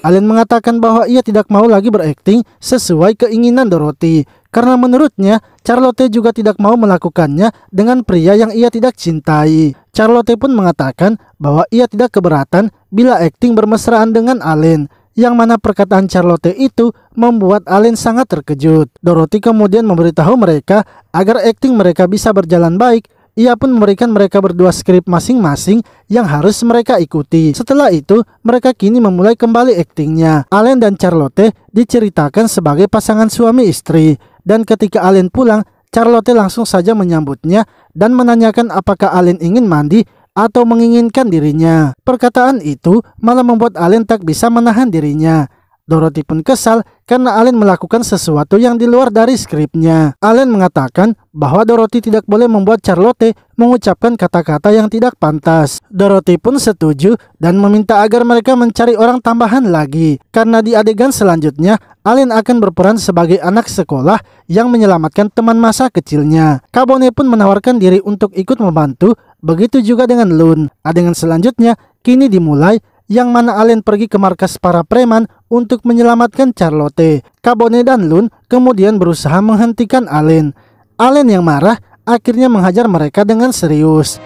Allen mengatakan bahwa ia tidak mau lagi berakting sesuai keinginan Dorothy karena menurutnya Charlotte juga tidak mau melakukannya dengan pria yang ia tidak cintai. Charlotte pun mengatakan bahwa ia tidak keberatan bila akting bermesraan dengan Allen yang mana perkataan Charlotte itu membuat Allen sangat terkejut. Dorothy kemudian memberitahu mereka agar akting mereka bisa berjalan baik ia pun memberikan mereka berdua skrip masing-masing yang harus mereka ikuti. Setelah itu, mereka kini memulai kembali aktingnya. Allen dan Charlotte diceritakan sebagai pasangan suami istri. Dan ketika Allen pulang, Charlotte langsung saja menyambutnya dan menanyakan apakah Allen ingin mandi atau menginginkan dirinya. Perkataan itu malah membuat Allen tak bisa menahan dirinya. Dorothy pun kesal karena Allen melakukan sesuatu yang di luar dari skripnya. Allen mengatakan bahwa Dorothy tidak boleh membuat Charlotte mengucapkan kata-kata yang tidak pantas. Dorothy pun setuju dan meminta agar mereka mencari orang tambahan lagi. Karena di adegan selanjutnya, Allen akan berperan sebagai anak sekolah yang menyelamatkan teman masa kecilnya. Kabone pun menawarkan diri untuk ikut membantu, begitu juga dengan Lun. Adegan selanjutnya kini dimulai yang mana Allen pergi ke markas para preman untuk menyelamatkan Charlotte. Cabone dan Lun kemudian berusaha menghentikan Allen. Allen yang marah akhirnya menghajar mereka dengan serius.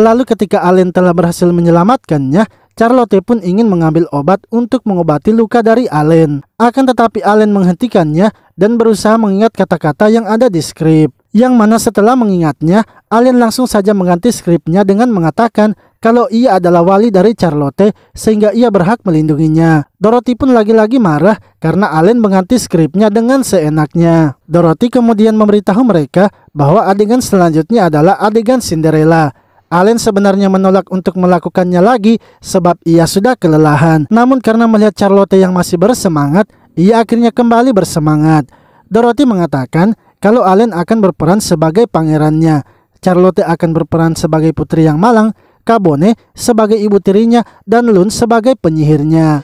Lalu ketika Allen telah berhasil menyelamatkannya, Charlotte pun ingin mengambil obat untuk mengobati luka dari Allen. Akan tetapi Allen menghentikannya dan berusaha mengingat kata-kata yang ada di skrip yang mana setelah mengingatnya, Alien langsung saja mengganti skripnya dengan mengatakan kalau ia adalah wali dari Charlotte sehingga ia berhak melindunginya. Dorothy pun lagi-lagi marah karena Alien mengganti skripnya dengan seenaknya. Dorothy kemudian memberitahu mereka bahwa adegan selanjutnya adalah adegan Cinderella. Allen sebenarnya menolak untuk melakukannya lagi sebab ia sudah kelelahan. Namun karena melihat Charlotte yang masih bersemangat, ia akhirnya kembali bersemangat. Dorothy mengatakan kalau Allen akan berperan sebagai pangerannya, Charlotte akan berperan sebagai putri yang malang, Kabone sebagai ibu tirinya, dan Lun sebagai penyihirnya.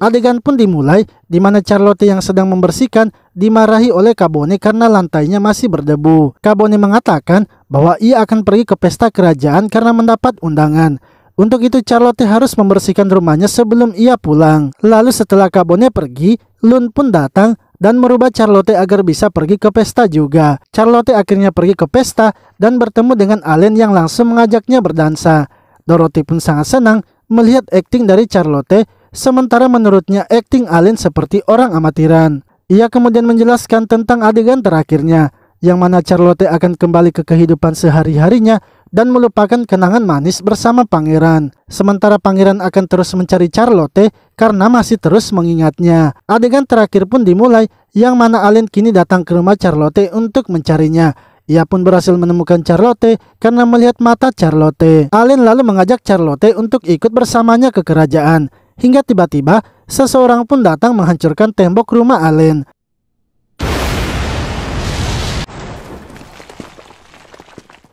Adegan pun dimulai, di mana Charlotte yang sedang membersihkan dimarahi oleh Kabone karena lantainya masih berdebu. Kabone mengatakan bahwa ia akan pergi ke pesta kerajaan karena mendapat undangan. Untuk itu Charlotte harus membersihkan rumahnya sebelum ia pulang. Lalu setelah kabonnya pergi, Lun pun datang dan merubah Charlotte agar bisa pergi ke pesta juga. Charlotte akhirnya pergi ke pesta dan bertemu dengan Allen yang langsung mengajaknya berdansa. Dorothy pun sangat senang melihat akting dari Charlotte, sementara menurutnya akting Allen seperti orang amatiran. Ia kemudian menjelaskan tentang adegan terakhirnya, yang mana Charlotte akan kembali ke kehidupan sehari-harinya dan melupakan kenangan manis bersama pangeran. Sementara pangeran akan terus mencari Charlotte karena masih terus mengingatnya. Adegan terakhir pun dimulai yang mana Alen kini datang ke rumah Charlotte untuk mencarinya. Ia pun berhasil menemukan Charlotte karena melihat mata Charlotte. Alen lalu mengajak Charlotte untuk ikut bersamanya ke kerajaan. Hingga tiba-tiba, seseorang pun datang menghancurkan tembok rumah Alen.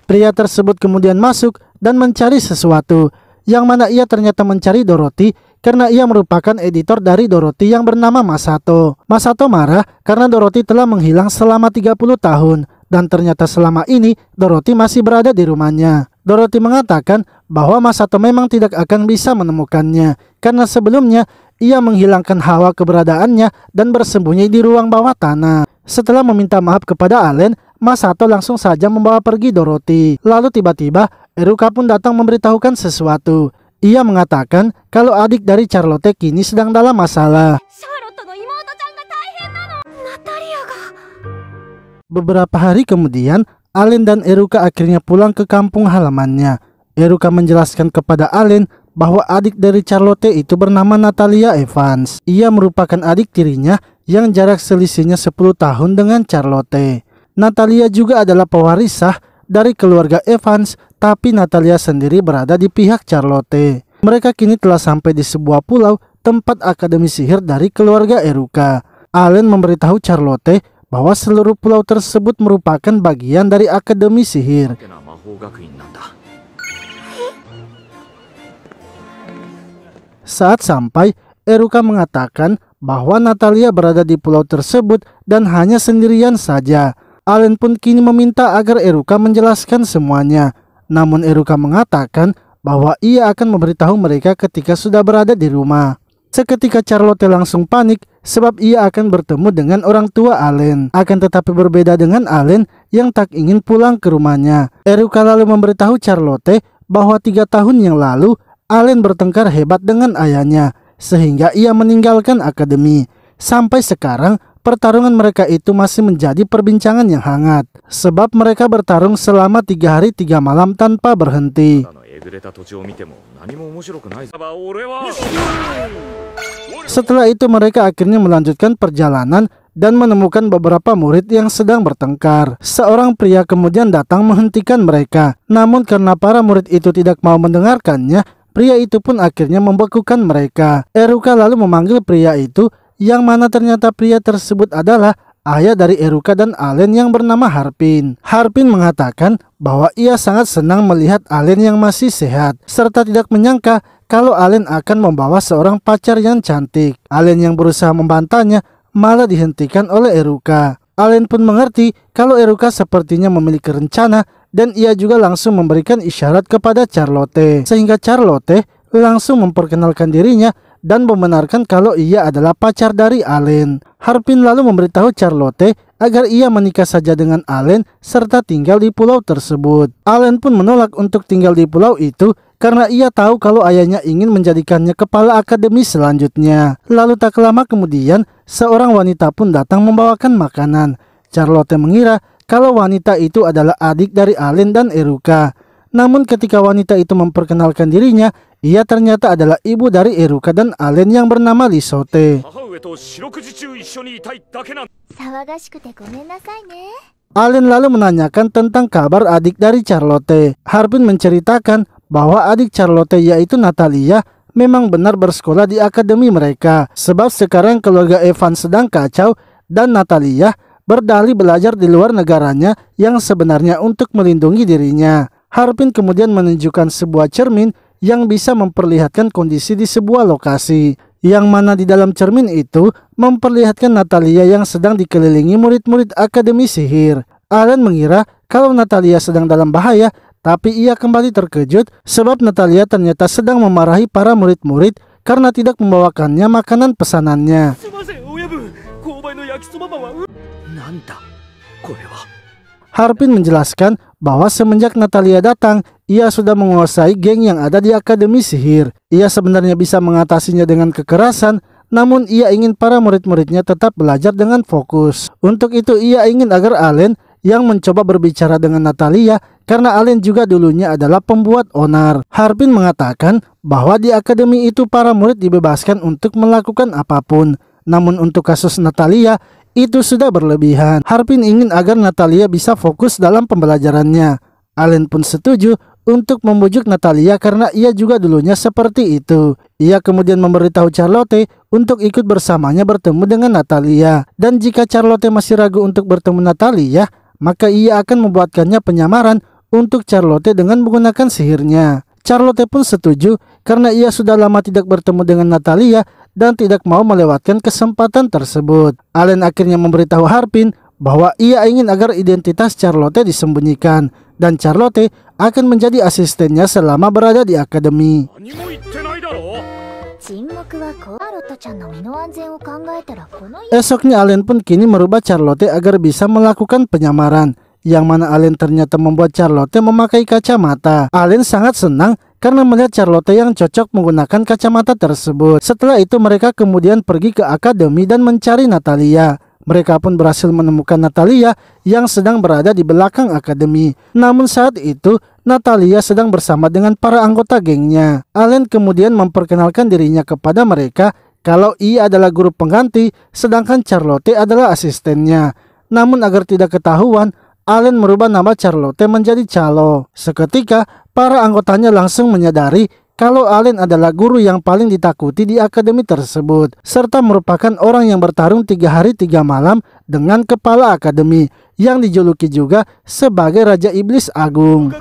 Pria tersebut kemudian masuk dan mencari sesuatu, yang mana ia ternyata mencari Dorothy karena ia merupakan editor dari Dorothy yang bernama Masato. Masato marah karena Dorothy telah menghilang selama 30 tahun dan ternyata selama ini Dorothy masih berada di rumahnya. Dorothy mengatakan bahwa Masato memang tidak akan bisa menemukannya karena sebelumnya ia menghilangkan hawa keberadaannya dan bersembunyi di ruang bawah tanah. Setelah meminta maaf kepada Allen, Masato langsung saja membawa pergi Dorothy. Lalu tiba-tiba Eruka pun datang memberitahukan sesuatu. Ia mengatakan kalau adik dari Charlotte kini sedang dalam masalah. Beberapa hari kemudian, Alen dan Eruka akhirnya pulang ke kampung halamannya. Eruka menjelaskan kepada Alen bahwa adik dari Charlotte itu bernama Natalia Evans. Ia merupakan adik tirinya yang jarak selisihnya 10 tahun dengan Charlotte. Natalia juga adalah pewarisah dari keluarga Evans, tapi Natalia sendiri berada di pihak Charlotte. Mereka kini telah sampai di sebuah pulau tempat akademi sihir dari keluarga Eruka. Allen memberitahu Charlotte bahwa seluruh pulau tersebut merupakan bagian dari akademi sihir. Saat sampai, Eruka mengatakan bahwa Natalia berada di pulau tersebut dan hanya sendirian saja. Allen pun kini meminta agar Eruka menjelaskan semuanya. Namun Eruka mengatakan bahwa ia akan memberitahu mereka ketika sudah berada di rumah. Seketika Charlotte langsung panik sebab ia akan bertemu dengan orang tua Allen. Akan tetapi berbeda dengan Allen yang tak ingin pulang ke rumahnya. Eruka lalu memberitahu Charlotte bahwa tiga tahun yang lalu Allen bertengkar hebat dengan ayahnya sehingga ia meninggalkan akademi. Sampai sekarang pertarungan mereka itu masih menjadi perbincangan yang hangat, sebab mereka bertarung selama tiga hari tiga malam tanpa berhenti. Setelah itu mereka akhirnya melanjutkan perjalanan dan menemukan beberapa murid yang sedang bertengkar. Seorang pria kemudian datang menghentikan mereka. Namun karena para murid itu tidak mau mendengarkannya, pria itu pun akhirnya membekukan mereka. Eruka lalu memanggil pria itu yang mana ternyata pria tersebut adalah ayah dari Eruka dan Allen yang bernama Harpin. Harpin mengatakan bahwa ia sangat senang melihat Allen yang masih sehat, serta tidak menyangka kalau Allen akan membawa seorang pacar yang cantik. Allen yang berusaha membantahnya malah dihentikan oleh Eruka. Allen pun mengerti kalau Eruka sepertinya memiliki rencana dan ia juga langsung memberikan isyarat kepada Charlotte. Sehingga Charlotte langsung memperkenalkan dirinya dan membenarkan kalau ia adalah pacar dari Allen. Harpin lalu memberitahu Charlotte agar ia menikah saja dengan Allen serta tinggal di pulau tersebut. Allen pun menolak untuk tinggal di pulau itu karena ia tahu kalau ayahnya ingin menjadikannya kepala akademi selanjutnya. Lalu tak lama kemudian, seorang wanita pun datang membawakan makanan. Charlotte mengira kalau wanita itu adalah adik dari Allen dan Eruka. Namun ketika wanita itu memperkenalkan dirinya, ia ternyata adalah ibu dari Eruka dan Allen yang bernama Lisote. Allen lalu menanyakan tentang kabar adik dari Charlotte. Harpin menceritakan bahwa adik Charlotte yaitu Natalia memang benar bersekolah di akademi mereka. Sebab sekarang keluarga Evan sedang kacau dan Natalia berdalih belajar di luar negaranya yang sebenarnya untuk melindungi dirinya. Harpin kemudian menunjukkan sebuah cermin yang bisa memperlihatkan kondisi di sebuah lokasi yang mana di dalam cermin itu memperlihatkan Natalia yang sedang dikelilingi murid-murid akademi sihir. Alan mengira kalau Natalia sedang dalam bahaya, tapi ia kembali terkejut sebab Natalia ternyata sedang memarahi para murid-murid karena tidak membawakannya makanan pesanannya. Harpin menjelaskan bahwa semenjak Natalia datang, ia sudah menguasai geng yang ada di Akademi Sihir. Ia sebenarnya bisa mengatasinya dengan kekerasan, namun ia ingin para murid-muridnya tetap belajar dengan fokus. Untuk itu ia ingin agar Allen yang mencoba berbicara dengan Natalia karena Allen juga dulunya adalah pembuat onar. Harpin mengatakan bahwa di akademi itu para murid dibebaskan untuk melakukan apapun. Namun untuk kasus Natalia itu sudah berlebihan. Harpin ingin agar Natalia bisa fokus dalam pembelajarannya. Allen pun setuju untuk membujuk Natalia karena ia juga dulunya seperti itu. Ia kemudian memberitahu Charlotte untuk ikut bersamanya bertemu dengan Natalia. Dan jika Charlotte masih ragu untuk bertemu Natalia, maka ia akan membuatkannya penyamaran untuk Charlotte dengan menggunakan sihirnya. Charlotte pun setuju karena ia sudah lama tidak bertemu dengan Natalia dan tidak mau melewatkan kesempatan tersebut. Allen akhirnya memberitahu Harpin bahwa ia ingin agar identitas Charlotte disembunyikan dan Charlotte akan menjadi asistennya selama berada di akademi. Oh, ya? Esoknya Allen pun kini merubah Charlotte agar bisa melakukan penyamaran yang mana Allen ternyata membuat Charlotte memakai kacamata. Allen sangat senang karena melihat Charlotte yang cocok menggunakan kacamata tersebut. Setelah itu mereka kemudian pergi ke akademi dan mencari Natalia. Mereka pun berhasil menemukan Natalia yang sedang berada di belakang akademi. Namun saat itu, Natalia sedang bersama dengan para anggota gengnya. Allen kemudian memperkenalkan dirinya kepada mereka kalau ia adalah guru pengganti, sedangkan Charlotte adalah asistennya. Namun agar tidak ketahuan, Allen merubah nama Charlotte menjadi Calo. Seketika, para anggotanya langsung menyadari kalau Allen adalah guru yang paling ditakuti di akademi tersebut, serta merupakan orang yang bertarung tiga hari tiga malam dengan kepala akademi yang dijuluki juga sebagai Raja Iblis Agung.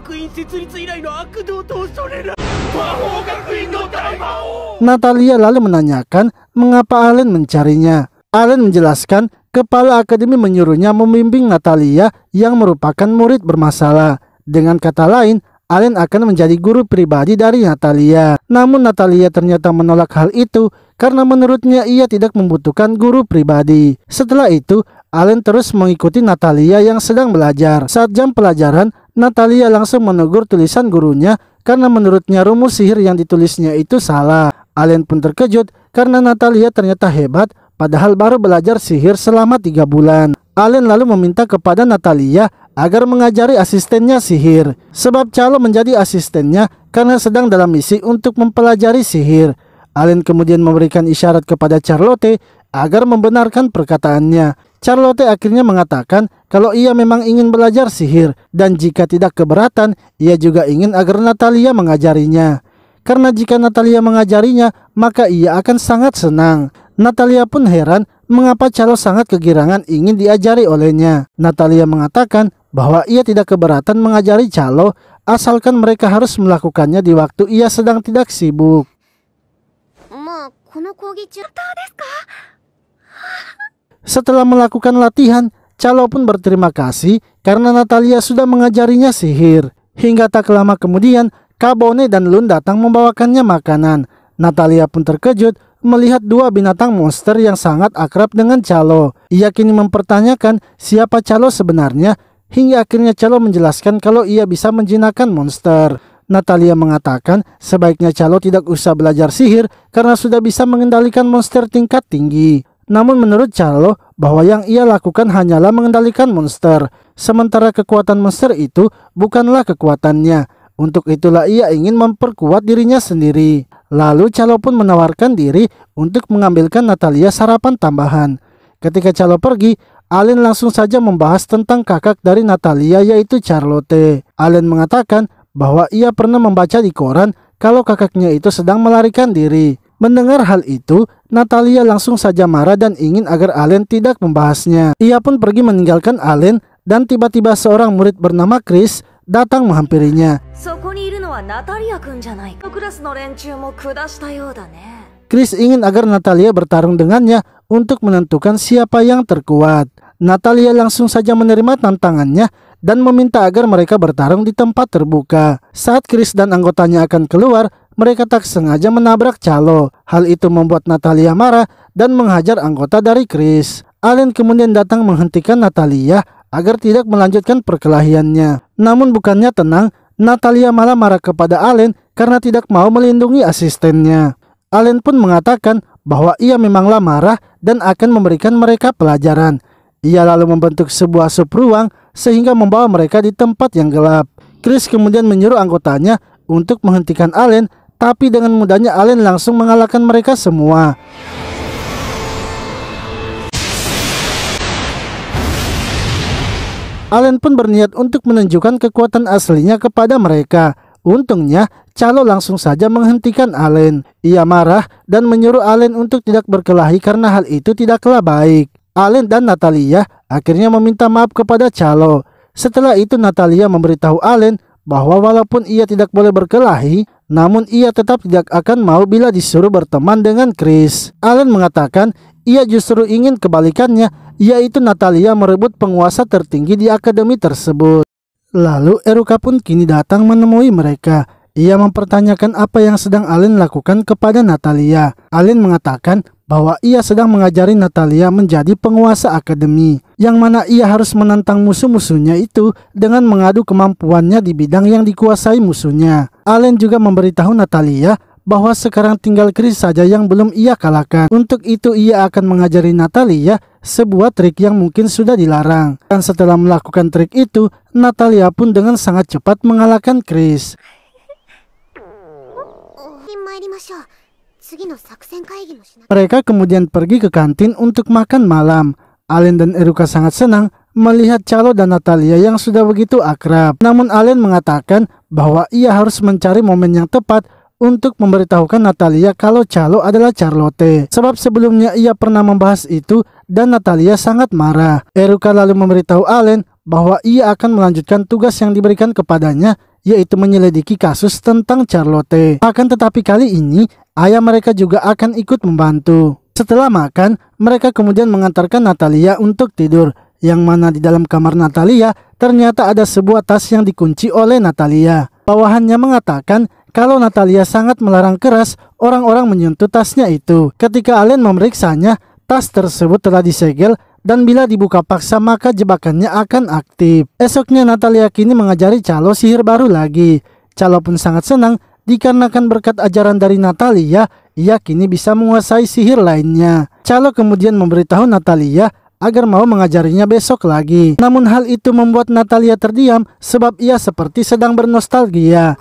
Natalia lalu menanyakan mengapa Allen mencarinya. Allen menjelaskan kepala akademi menyuruhnya membimbing Natalia yang merupakan murid bermasalah. Dengan kata lain, Allen akan menjadi guru pribadi dari Natalia. Namun Natalia ternyata menolak hal itu karena menurutnya ia tidak membutuhkan guru pribadi. Setelah itu, Allen terus mengikuti Natalia yang sedang belajar. Saat jam pelajaran, Natalia langsung menegur tulisan gurunya karena menurutnya rumus sihir yang ditulisnya itu salah. Allen pun terkejut karena Natalia ternyata hebat padahal baru belajar sihir selama tiga bulan. Allen lalu meminta kepada Natalia agar mengajari asistennya sihir, sebab Calo menjadi asistennya karena sedang dalam misi untuk mempelajari sihir. Alin kemudian memberikan isyarat kepada Charlotte agar membenarkan perkataannya. Charlotte akhirnya mengatakan kalau ia memang ingin belajar sihir dan jika tidak keberatan, ia juga ingin agar Natalia mengajarinya. Karena jika Natalia mengajarinya, maka ia akan sangat senang. Natalia pun heran mengapa Charles sangat kegirangan ingin diajari olehnya. Natalia mengatakan bahwa ia tidak keberatan mengajari calo asalkan mereka harus melakukannya di waktu ia sedang tidak sibuk. Setelah melakukan latihan, Calo pun berterima kasih karena Natalia sudah mengajarinya sihir. Hingga tak lama kemudian, Kabone dan Lun datang membawakannya makanan. Natalia pun terkejut melihat dua binatang monster yang sangat akrab dengan Calo. Ia kini mempertanyakan siapa Calo sebenarnya hingga akhirnya Calo menjelaskan kalau ia bisa menjinakkan monster. Natalia mengatakan sebaiknya Calo tidak usah belajar sihir karena sudah bisa mengendalikan monster tingkat tinggi. Namun menurut Calo bahwa yang ia lakukan hanyalah mengendalikan monster, sementara kekuatan monster itu bukanlah kekuatannya. Untuk itulah ia ingin memperkuat dirinya sendiri. Lalu Calo pun menawarkan diri untuk mengambilkan Natalia sarapan tambahan. Ketika Calo pergi, Allen langsung saja membahas tentang kakak dari Natalia yaitu Charlotte. Allen mengatakan bahwa ia pernah membaca di koran kalau kakaknya itu sedang melarikan diri. Mendengar hal itu, Natalia langsung saja marah dan ingin agar Allen tidak membahasnya. Ia pun pergi meninggalkan Allen dan tiba-tiba seorang murid bernama Chris datang menghampirinya. Chris ingin agar Natalia bertarung dengannya, untuk menentukan siapa yang terkuat. Natalia langsung saja menerima tantangannya dan meminta agar mereka bertarung di tempat terbuka. Saat Chris dan anggotanya akan keluar, mereka tak sengaja menabrak Calo. Hal itu membuat Natalia marah dan menghajar anggota dari Chris. Allen kemudian datang menghentikan Natalia agar tidak melanjutkan perkelahiannya. Namun bukannya tenang, Natalia malah marah kepada Allen karena tidak mau melindungi asistennya. Allen pun mengatakan bahwa ia memanglah marah dan akan memberikan mereka pelajaran. Ia lalu membentuk sebuah sub ruang sehingga membawa mereka di tempat yang gelap. Chris kemudian menyuruh anggotanya untuk menghentikan Allen, tapi dengan mudahnya Allen langsung mengalahkan mereka semua. Allen pun berniat untuk menunjukkan kekuatan aslinya kepada mereka. Untungnya, Calo langsung saja menghentikan Allen. Ia marah dan menyuruh Allen untuk tidak berkelahi karena hal itu tidaklah baik. Allen dan Natalia akhirnya meminta maaf kepada Calo. Setelah itu Natalia memberitahu Allen bahwa walaupun ia tidak boleh berkelahi, namun ia tetap tidak akan mau bila disuruh berteman dengan Chris. Allen mengatakan ia justru ingin kebalikannya, yaitu Natalia merebut penguasa tertinggi di akademi tersebut. Lalu Eruka pun kini datang menemui mereka. Ia mempertanyakan apa yang sedang Alin lakukan kepada Natalia. Alin mengatakan bahwa ia sedang mengajari Natalia menjadi penguasa akademi, yang mana ia harus menantang musuh-musuhnya itu dengan mengadu kemampuannya di bidang yang dikuasai musuhnya. Alin juga memberitahu Natalia bahwa sekarang tinggal Chris saja yang belum ia kalahkan. Untuk itu ia akan mengajari Natalia sebuah trik yang mungkin sudah dilarang. Dan setelah melakukan trik itu, Natalia pun dengan sangat cepat mengalahkan Chris. Mereka kemudian pergi ke kantin untuk makan malam. Allen dan Eruka sangat senang melihat Calo dan Natalia yang sudah begitu akrab. Namun Allen mengatakan bahwa ia harus mencari momen yang tepat untuk memberitahukan Natalia kalau Calo adalah Charlotte. Sebab sebelumnya ia pernah membahas itu dan Natalia sangat marah. Eruka lalu memberitahu Allen bahwa ia akan melanjutkan tugas yang diberikan kepadanya yaitu menyelidiki kasus tentang Charlotte. Akan tetapi kali ini, ayah mereka juga akan ikut membantu. Setelah makan, mereka kemudian mengantarkan Natalia untuk tidur, yang mana di dalam kamar Natalia ternyata ada sebuah tas yang dikunci oleh Natalia. Bawahannya mengatakan kalau Natalia sangat melarang keras orang-orang menyentuh tasnya itu. Ketika Allen memeriksanya, tas tersebut telah disegel dan bila dibuka paksa maka jebakannya akan aktif. Esoknya Natalia kini mengajari Calo sihir baru lagi. Calo pun sangat senang dikarenakan berkat ajaran dari Natalia, ia kini bisa menguasai sihir lainnya. Calo kemudian memberitahu Natalia agar mau mengajarinya besok lagi. Namun hal itu membuat Natalia terdiam sebab ia seperti sedang bernostalgia.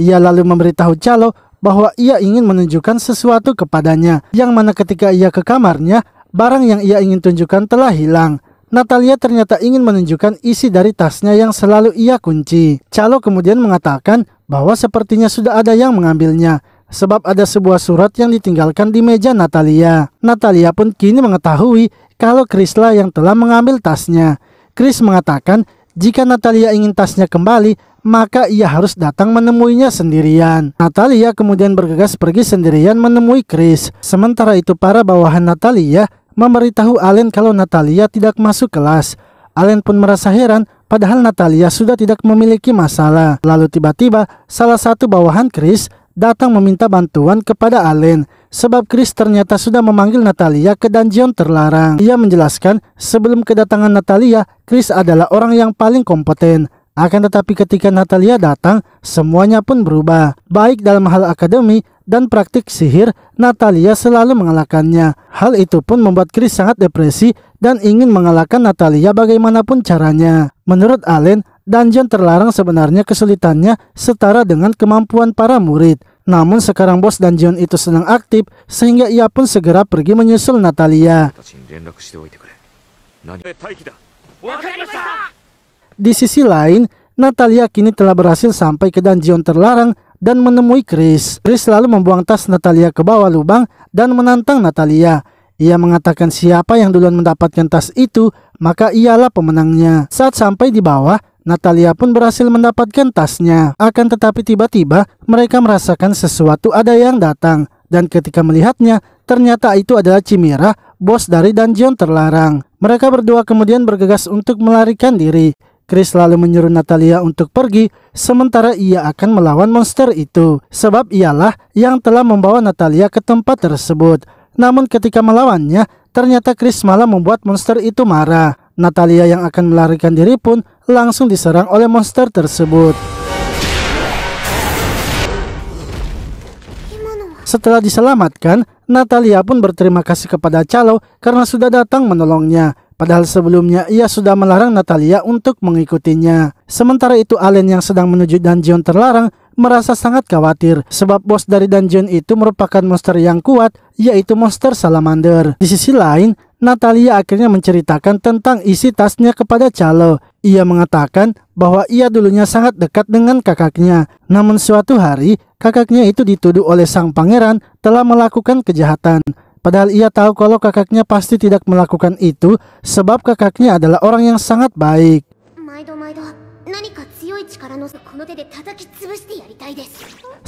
Ia lalu memberitahu Calo bahwa ia ingin menunjukkan sesuatu kepadanya, yang mana ketika ia ke kamarnya, barang yang ia ingin tunjukkan telah hilang. Natalia ternyata ingin menunjukkan isi dari tasnya yang selalu ia kunci. Calo kemudian mengatakan bahwa sepertinya sudah ada yang mengambilnya sebab ada sebuah surat yang ditinggalkan di meja Natalia. Natalia pun kini mengetahui kalau Krisla yang telah mengambil tasnya. Chris mengatakan jika Natalia ingin tasnya kembali, maka ia harus datang menemuinya sendirian. Natalia kemudian bergegas pergi sendirian menemui Chris. Sementara itu para bawahan Natalia memberitahu Allen kalau Natalia tidak masuk kelas. Allen pun merasa heran padahal Natalia sudah tidak memiliki masalah. Lalu tiba-tiba salah satu bawahan Chris datang meminta bantuan kepada Allen sebab Chris ternyata sudah memanggil Natalia ke dungeon terlarang. Ia menjelaskan sebelum kedatangan Natalia, Chris adalah orang yang paling kompeten. Akan tetapi ketika Natalia datang, semuanya pun berubah. Baik dalam hal akademi dan praktik sihir, Natalia selalu mengalahkannya. Hal itu pun membuat Chris sangat depresi dan ingin mengalahkan Natalia bagaimanapun caranya. Menurut Allen, Dungeon terlarang sebenarnya kesulitannya setara dengan kemampuan para murid. Namun sekarang bos Dungeon itu senang aktif sehingga ia pun segera pergi menyusul Natalia. Di sisi lain, Natalia kini telah berhasil sampai ke Dungeon terlarang dan menemui Chris. Chris lalu membuang tas Natalia ke bawah lubang dan menantang Natalia. Ia mengatakan siapa yang duluan mendapatkan tas itu, maka ialah pemenangnya. Saat sampai di bawah, Natalia pun berhasil mendapatkan tasnya. Akan tetapi tiba-tiba mereka merasakan sesuatu ada yang datang dan ketika melihatnya ternyata itu adalah Cimira, bos dari dungeon terlarang. Mereka berdua kemudian bergegas untuk melarikan diri. Chris lalu menyuruh Natalia untuk pergi sementara ia akan melawan monster itu sebab ialah yang telah membawa Natalia ke tempat tersebut. Namun ketika melawannya, ternyata Chris malah membuat monster itu marah. Natalia yang akan melarikan diri pun langsung diserang oleh monster tersebut. Setelah diselamatkan, Natalia pun berterima kasih kepada Calo karena sudah datang menolongnya. Padahal sebelumnya ia sudah melarang Natalia untuk mengikutinya. Sementara itu Allen yang sedang menuju dungeon terlarang merasa sangat khawatir sebab bos dari dungeon itu merupakan monster yang kuat yaitu monster salamander. Di sisi lain, Natalia akhirnya menceritakan tentang isi tasnya kepada Calo ia mengatakan bahwa ia dulunya sangat dekat dengan kakaknya. Namun suatu hari, kakaknya itu dituduh oleh sang pangeran telah melakukan kejahatan. Padahal ia tahu kalau kakaknya pasti tidak melakukan itu sebab kakaknya adalah orang yang sangat baik.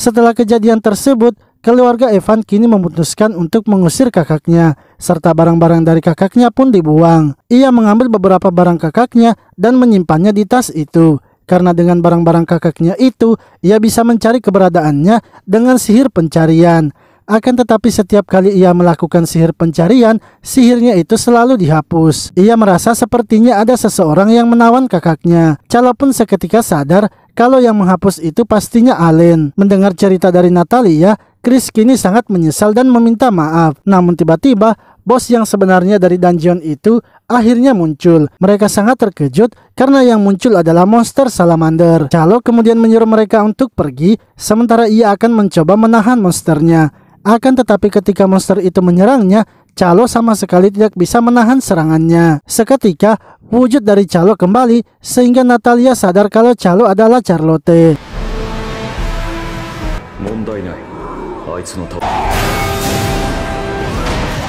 Setelah kejadian tersebut, keluarga Evan kini memutuskan untuk mengusir kakaknya, serta barang-barang dari kakaknya pun dibuang. Ia mengambil beberapa barang kakaknya dan menyimpannya di tas itu. Karena dengan barang-barang kakaknya itu, ia bisa mencari keberadaannya dengan sihir pencarian. Akan tetapi setiap kali ia melakukan sihir pencarian, sihirnya itu selalu dihapus. Ia merasa sepertinya ada seseorang yang menawan kakaknya. Calo pun seketika sadar kalau yang menghapus itu pastinya Allen. Mendengar cerita dari Natalia, Chris kini sangat menyesal dan meminta maaf. Namun tiba-tiba, bos yang sebenarnya dari dungeon itu akhirnya muncul. Mereka sangat terkejut karena yang muncul adalah monster salamander. Calo kemudian menyuruh mereka untuk pergi, sementara ia akan mencoba menahan monsternya. Akan tetapi ketika monster itu menyerangnya, Calo sama sekali tidak bisa menahan serangannya. Seketika, wujud dari Calo kembali sehingga Natalia sadar kalau Calo adalah Charlotte.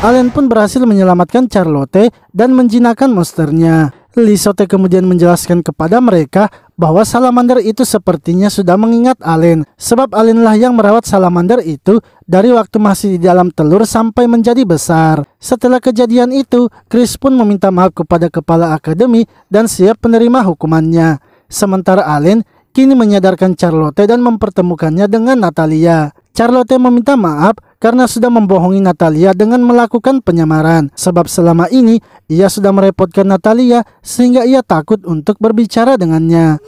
Alien pun berhasil menyelamatkan Charlotte dan menjinakkan monsternya. Lisote kemudian menjelaskan kepada mereka bahwa salamander itu sepertinya sudah mengingat Alen, sebab Alenlah yang merawat salamander itu dari waktu masih di dalam telur sampai menjadi besar. Setelah kejadian itu, Chris pun meminta maaf kepada kepala akademi dan siap menerima hukumannya. Sementara Alen kini menyadarkan Charlotte dan mempertemukannya dengan Natalia. Charlotte meminta maaf karena sudah membohongi Natalia dengan melakukan penyamaran. Sebab selama ini ia sudah merepotkan Natalia sehingga ia takut untuk berbicara dengannya.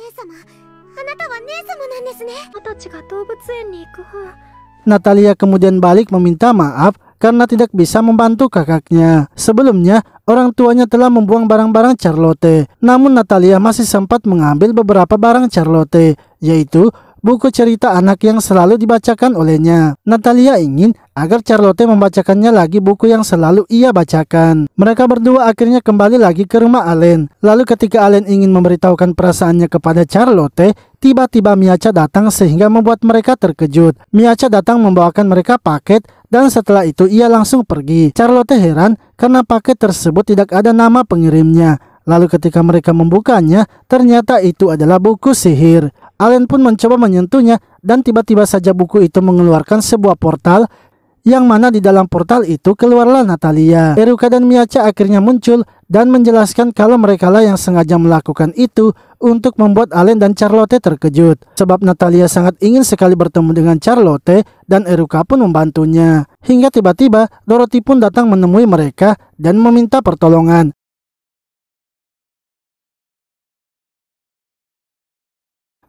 Natalia kemudian balik meminta maaf karena tidak bisa membantu kakaknya. Sebelumnya, orang tuanya telah membuang barang-barang Charlotte. Namun Natalia masih sempat mengambil beberapa barang Charlotte, yaitu buku cerita anak yang selalu dibacakan olehnya. Natalia ingin agar Charlotte membacakannya lagi buku yang selalu ia bacakan. Mereka berdua akhirnya kembali lagi ke rumah Allen. Lalu ketika Allen ingin memberitahukan perasaannya kepada Charlotte, tiba-tiba Miaca datang sehingga membuat mereka terkejut. Miaca datang membawakan mereka paket dan setelah itu ia langsung pergi. Charlotte heran karena paket tersebut tidak ada nama pengirimnya. Lalu ketika mereka membukanya, ternyata itu adalah buku sihir. Allen pun mencoba menyentuhnya dan tiba-tiba saja buku itu mengeluarkan sebuah portal yang mana di dalam portal itu keluarlah Natalia. Eruka dan Miyacha akhirnya muncul dan menjelaskan kalau mereka lah yang sengaja melakukan itu untuk membuat Allen dan Charlotte terkejut. Sebab Natalia sangat ingin sekali bertemu dengan Charlotte dan Eruka pun membantunya. Hingga tiba-tiba Dorothy pun datang menemui mereka dan meminta pertolongan.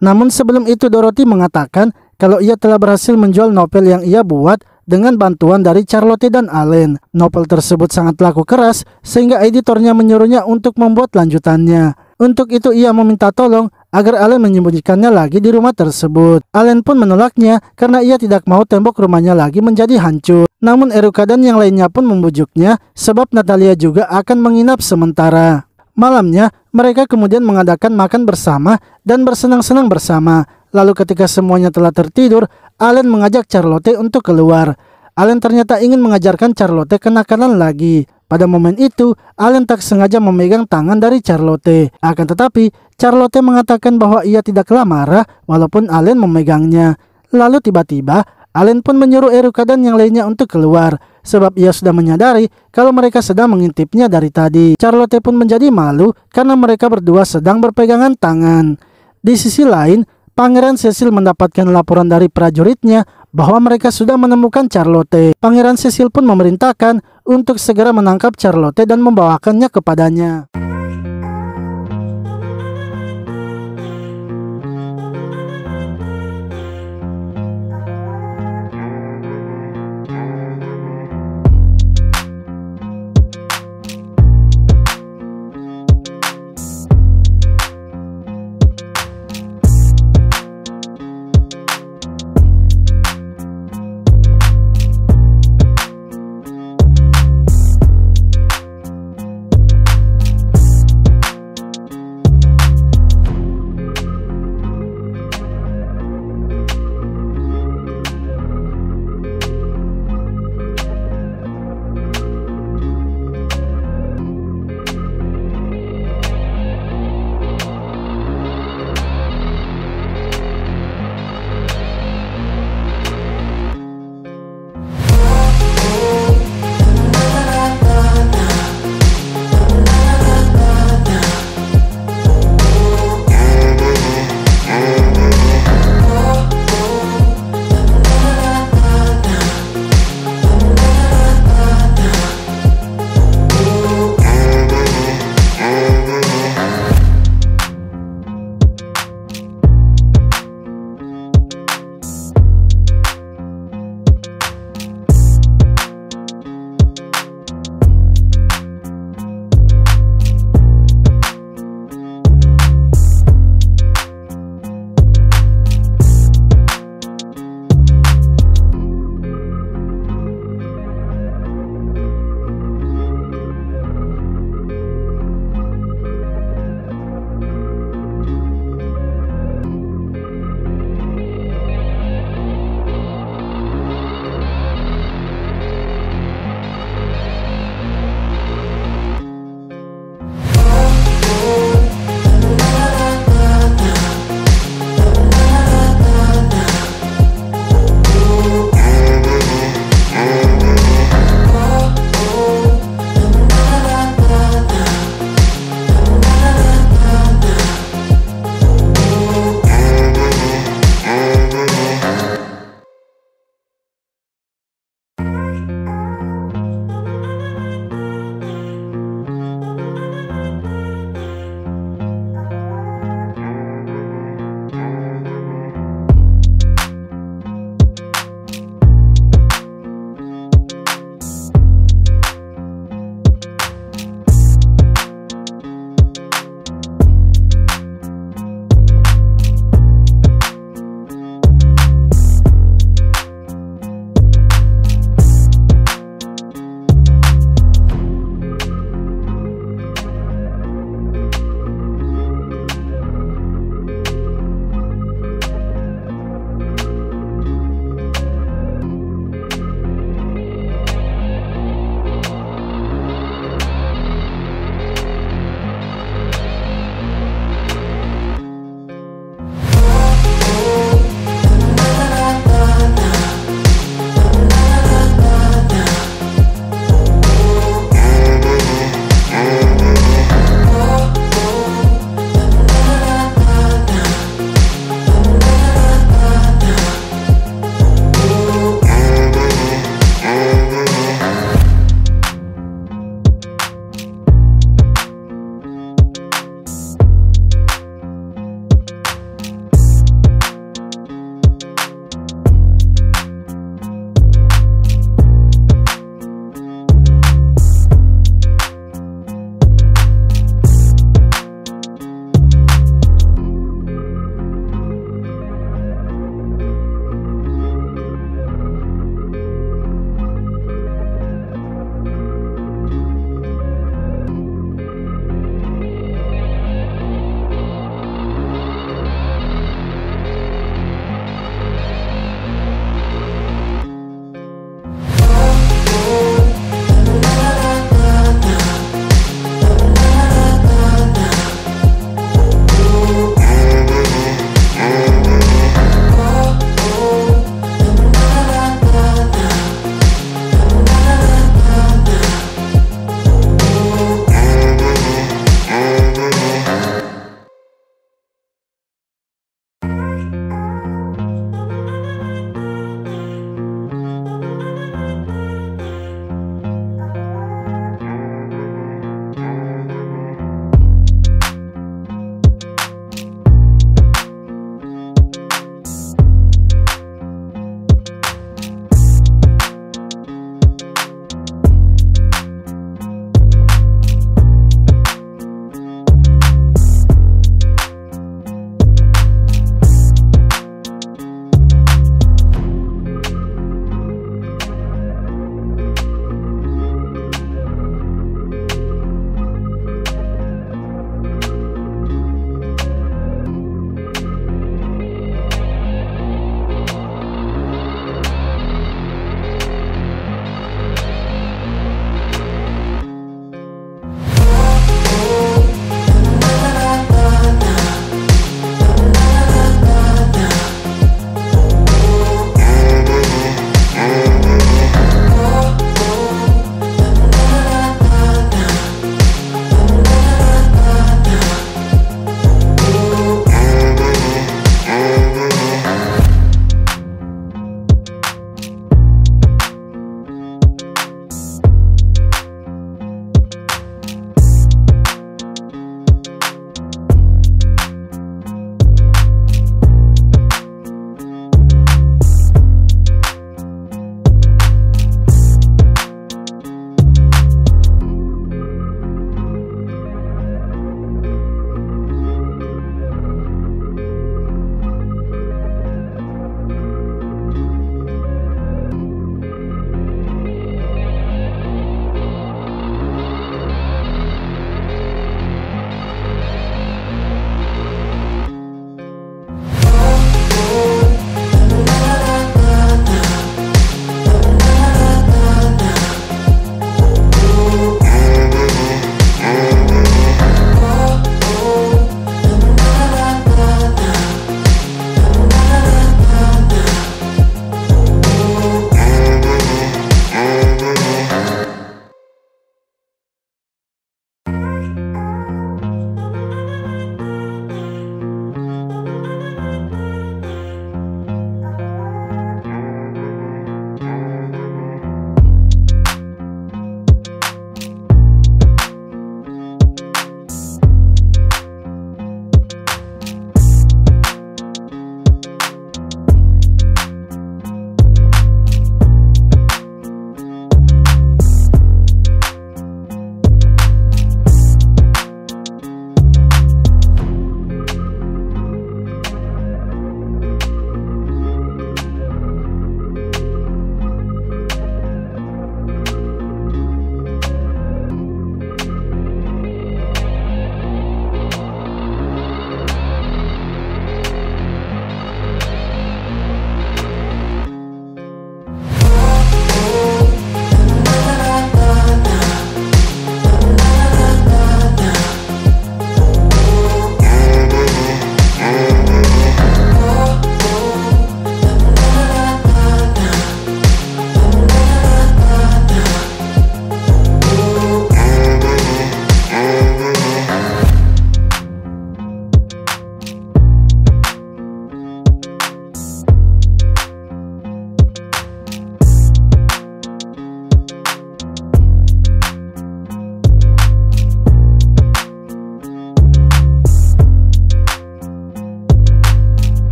Namun sebelum itu Dorothy mengatakan kalau ia telah berhasil menjual novel yang ia buat dengan bantuan dari Charlotte dan Allen. Novel tersebut sangat laku keras sehingga editornya menyuruhnya untuk membuat lanjutannya. Untuk itu ia meminta tolong agar Allen menyembunyikannya lagi di rumah tersebut. Allen pun menolaknya karena ia tidak mau tembok rumahnya lagi menjadi hancur. Namun Eruka dan yang lainnya pun membujuknya sebab Natalia juga akan menginap sementara. Malamnya, mereka kemudian mengadakan makan bersama dan bersenang-senang bersama. Lalu ketika semuanya telah tertidur, Allen mengajak Charlotte untuk keluar. Allen ternyata ingin mengajarkan Charlotte kenakalan lagi. Pada momen itu, Allen tak sengaja memegang tangan dari Charlotte. Akan tetapi, Charlotte mengatakan bahwa ia tidaklah marah walaupun Allen memegangnya. Lalu tiba-tiba, Allen pun menyuruh Eruka dan yang lainnya untuk keluar sebab ia sudah menyadari kalau mereka sedang mengintipnya dari tadi. Charlotte pun menjadi malu karena mereka berdua sedang berpegangan tangan. Di sisi lain, Pangeran Cecil mendapatkan laporan dari prajuritnya bahwa mereka sudah menemukan Charlotte. Pangeran Cecil pun memerintahkan untuk segera menangkap Charlotte dan membawakannya kepadanya.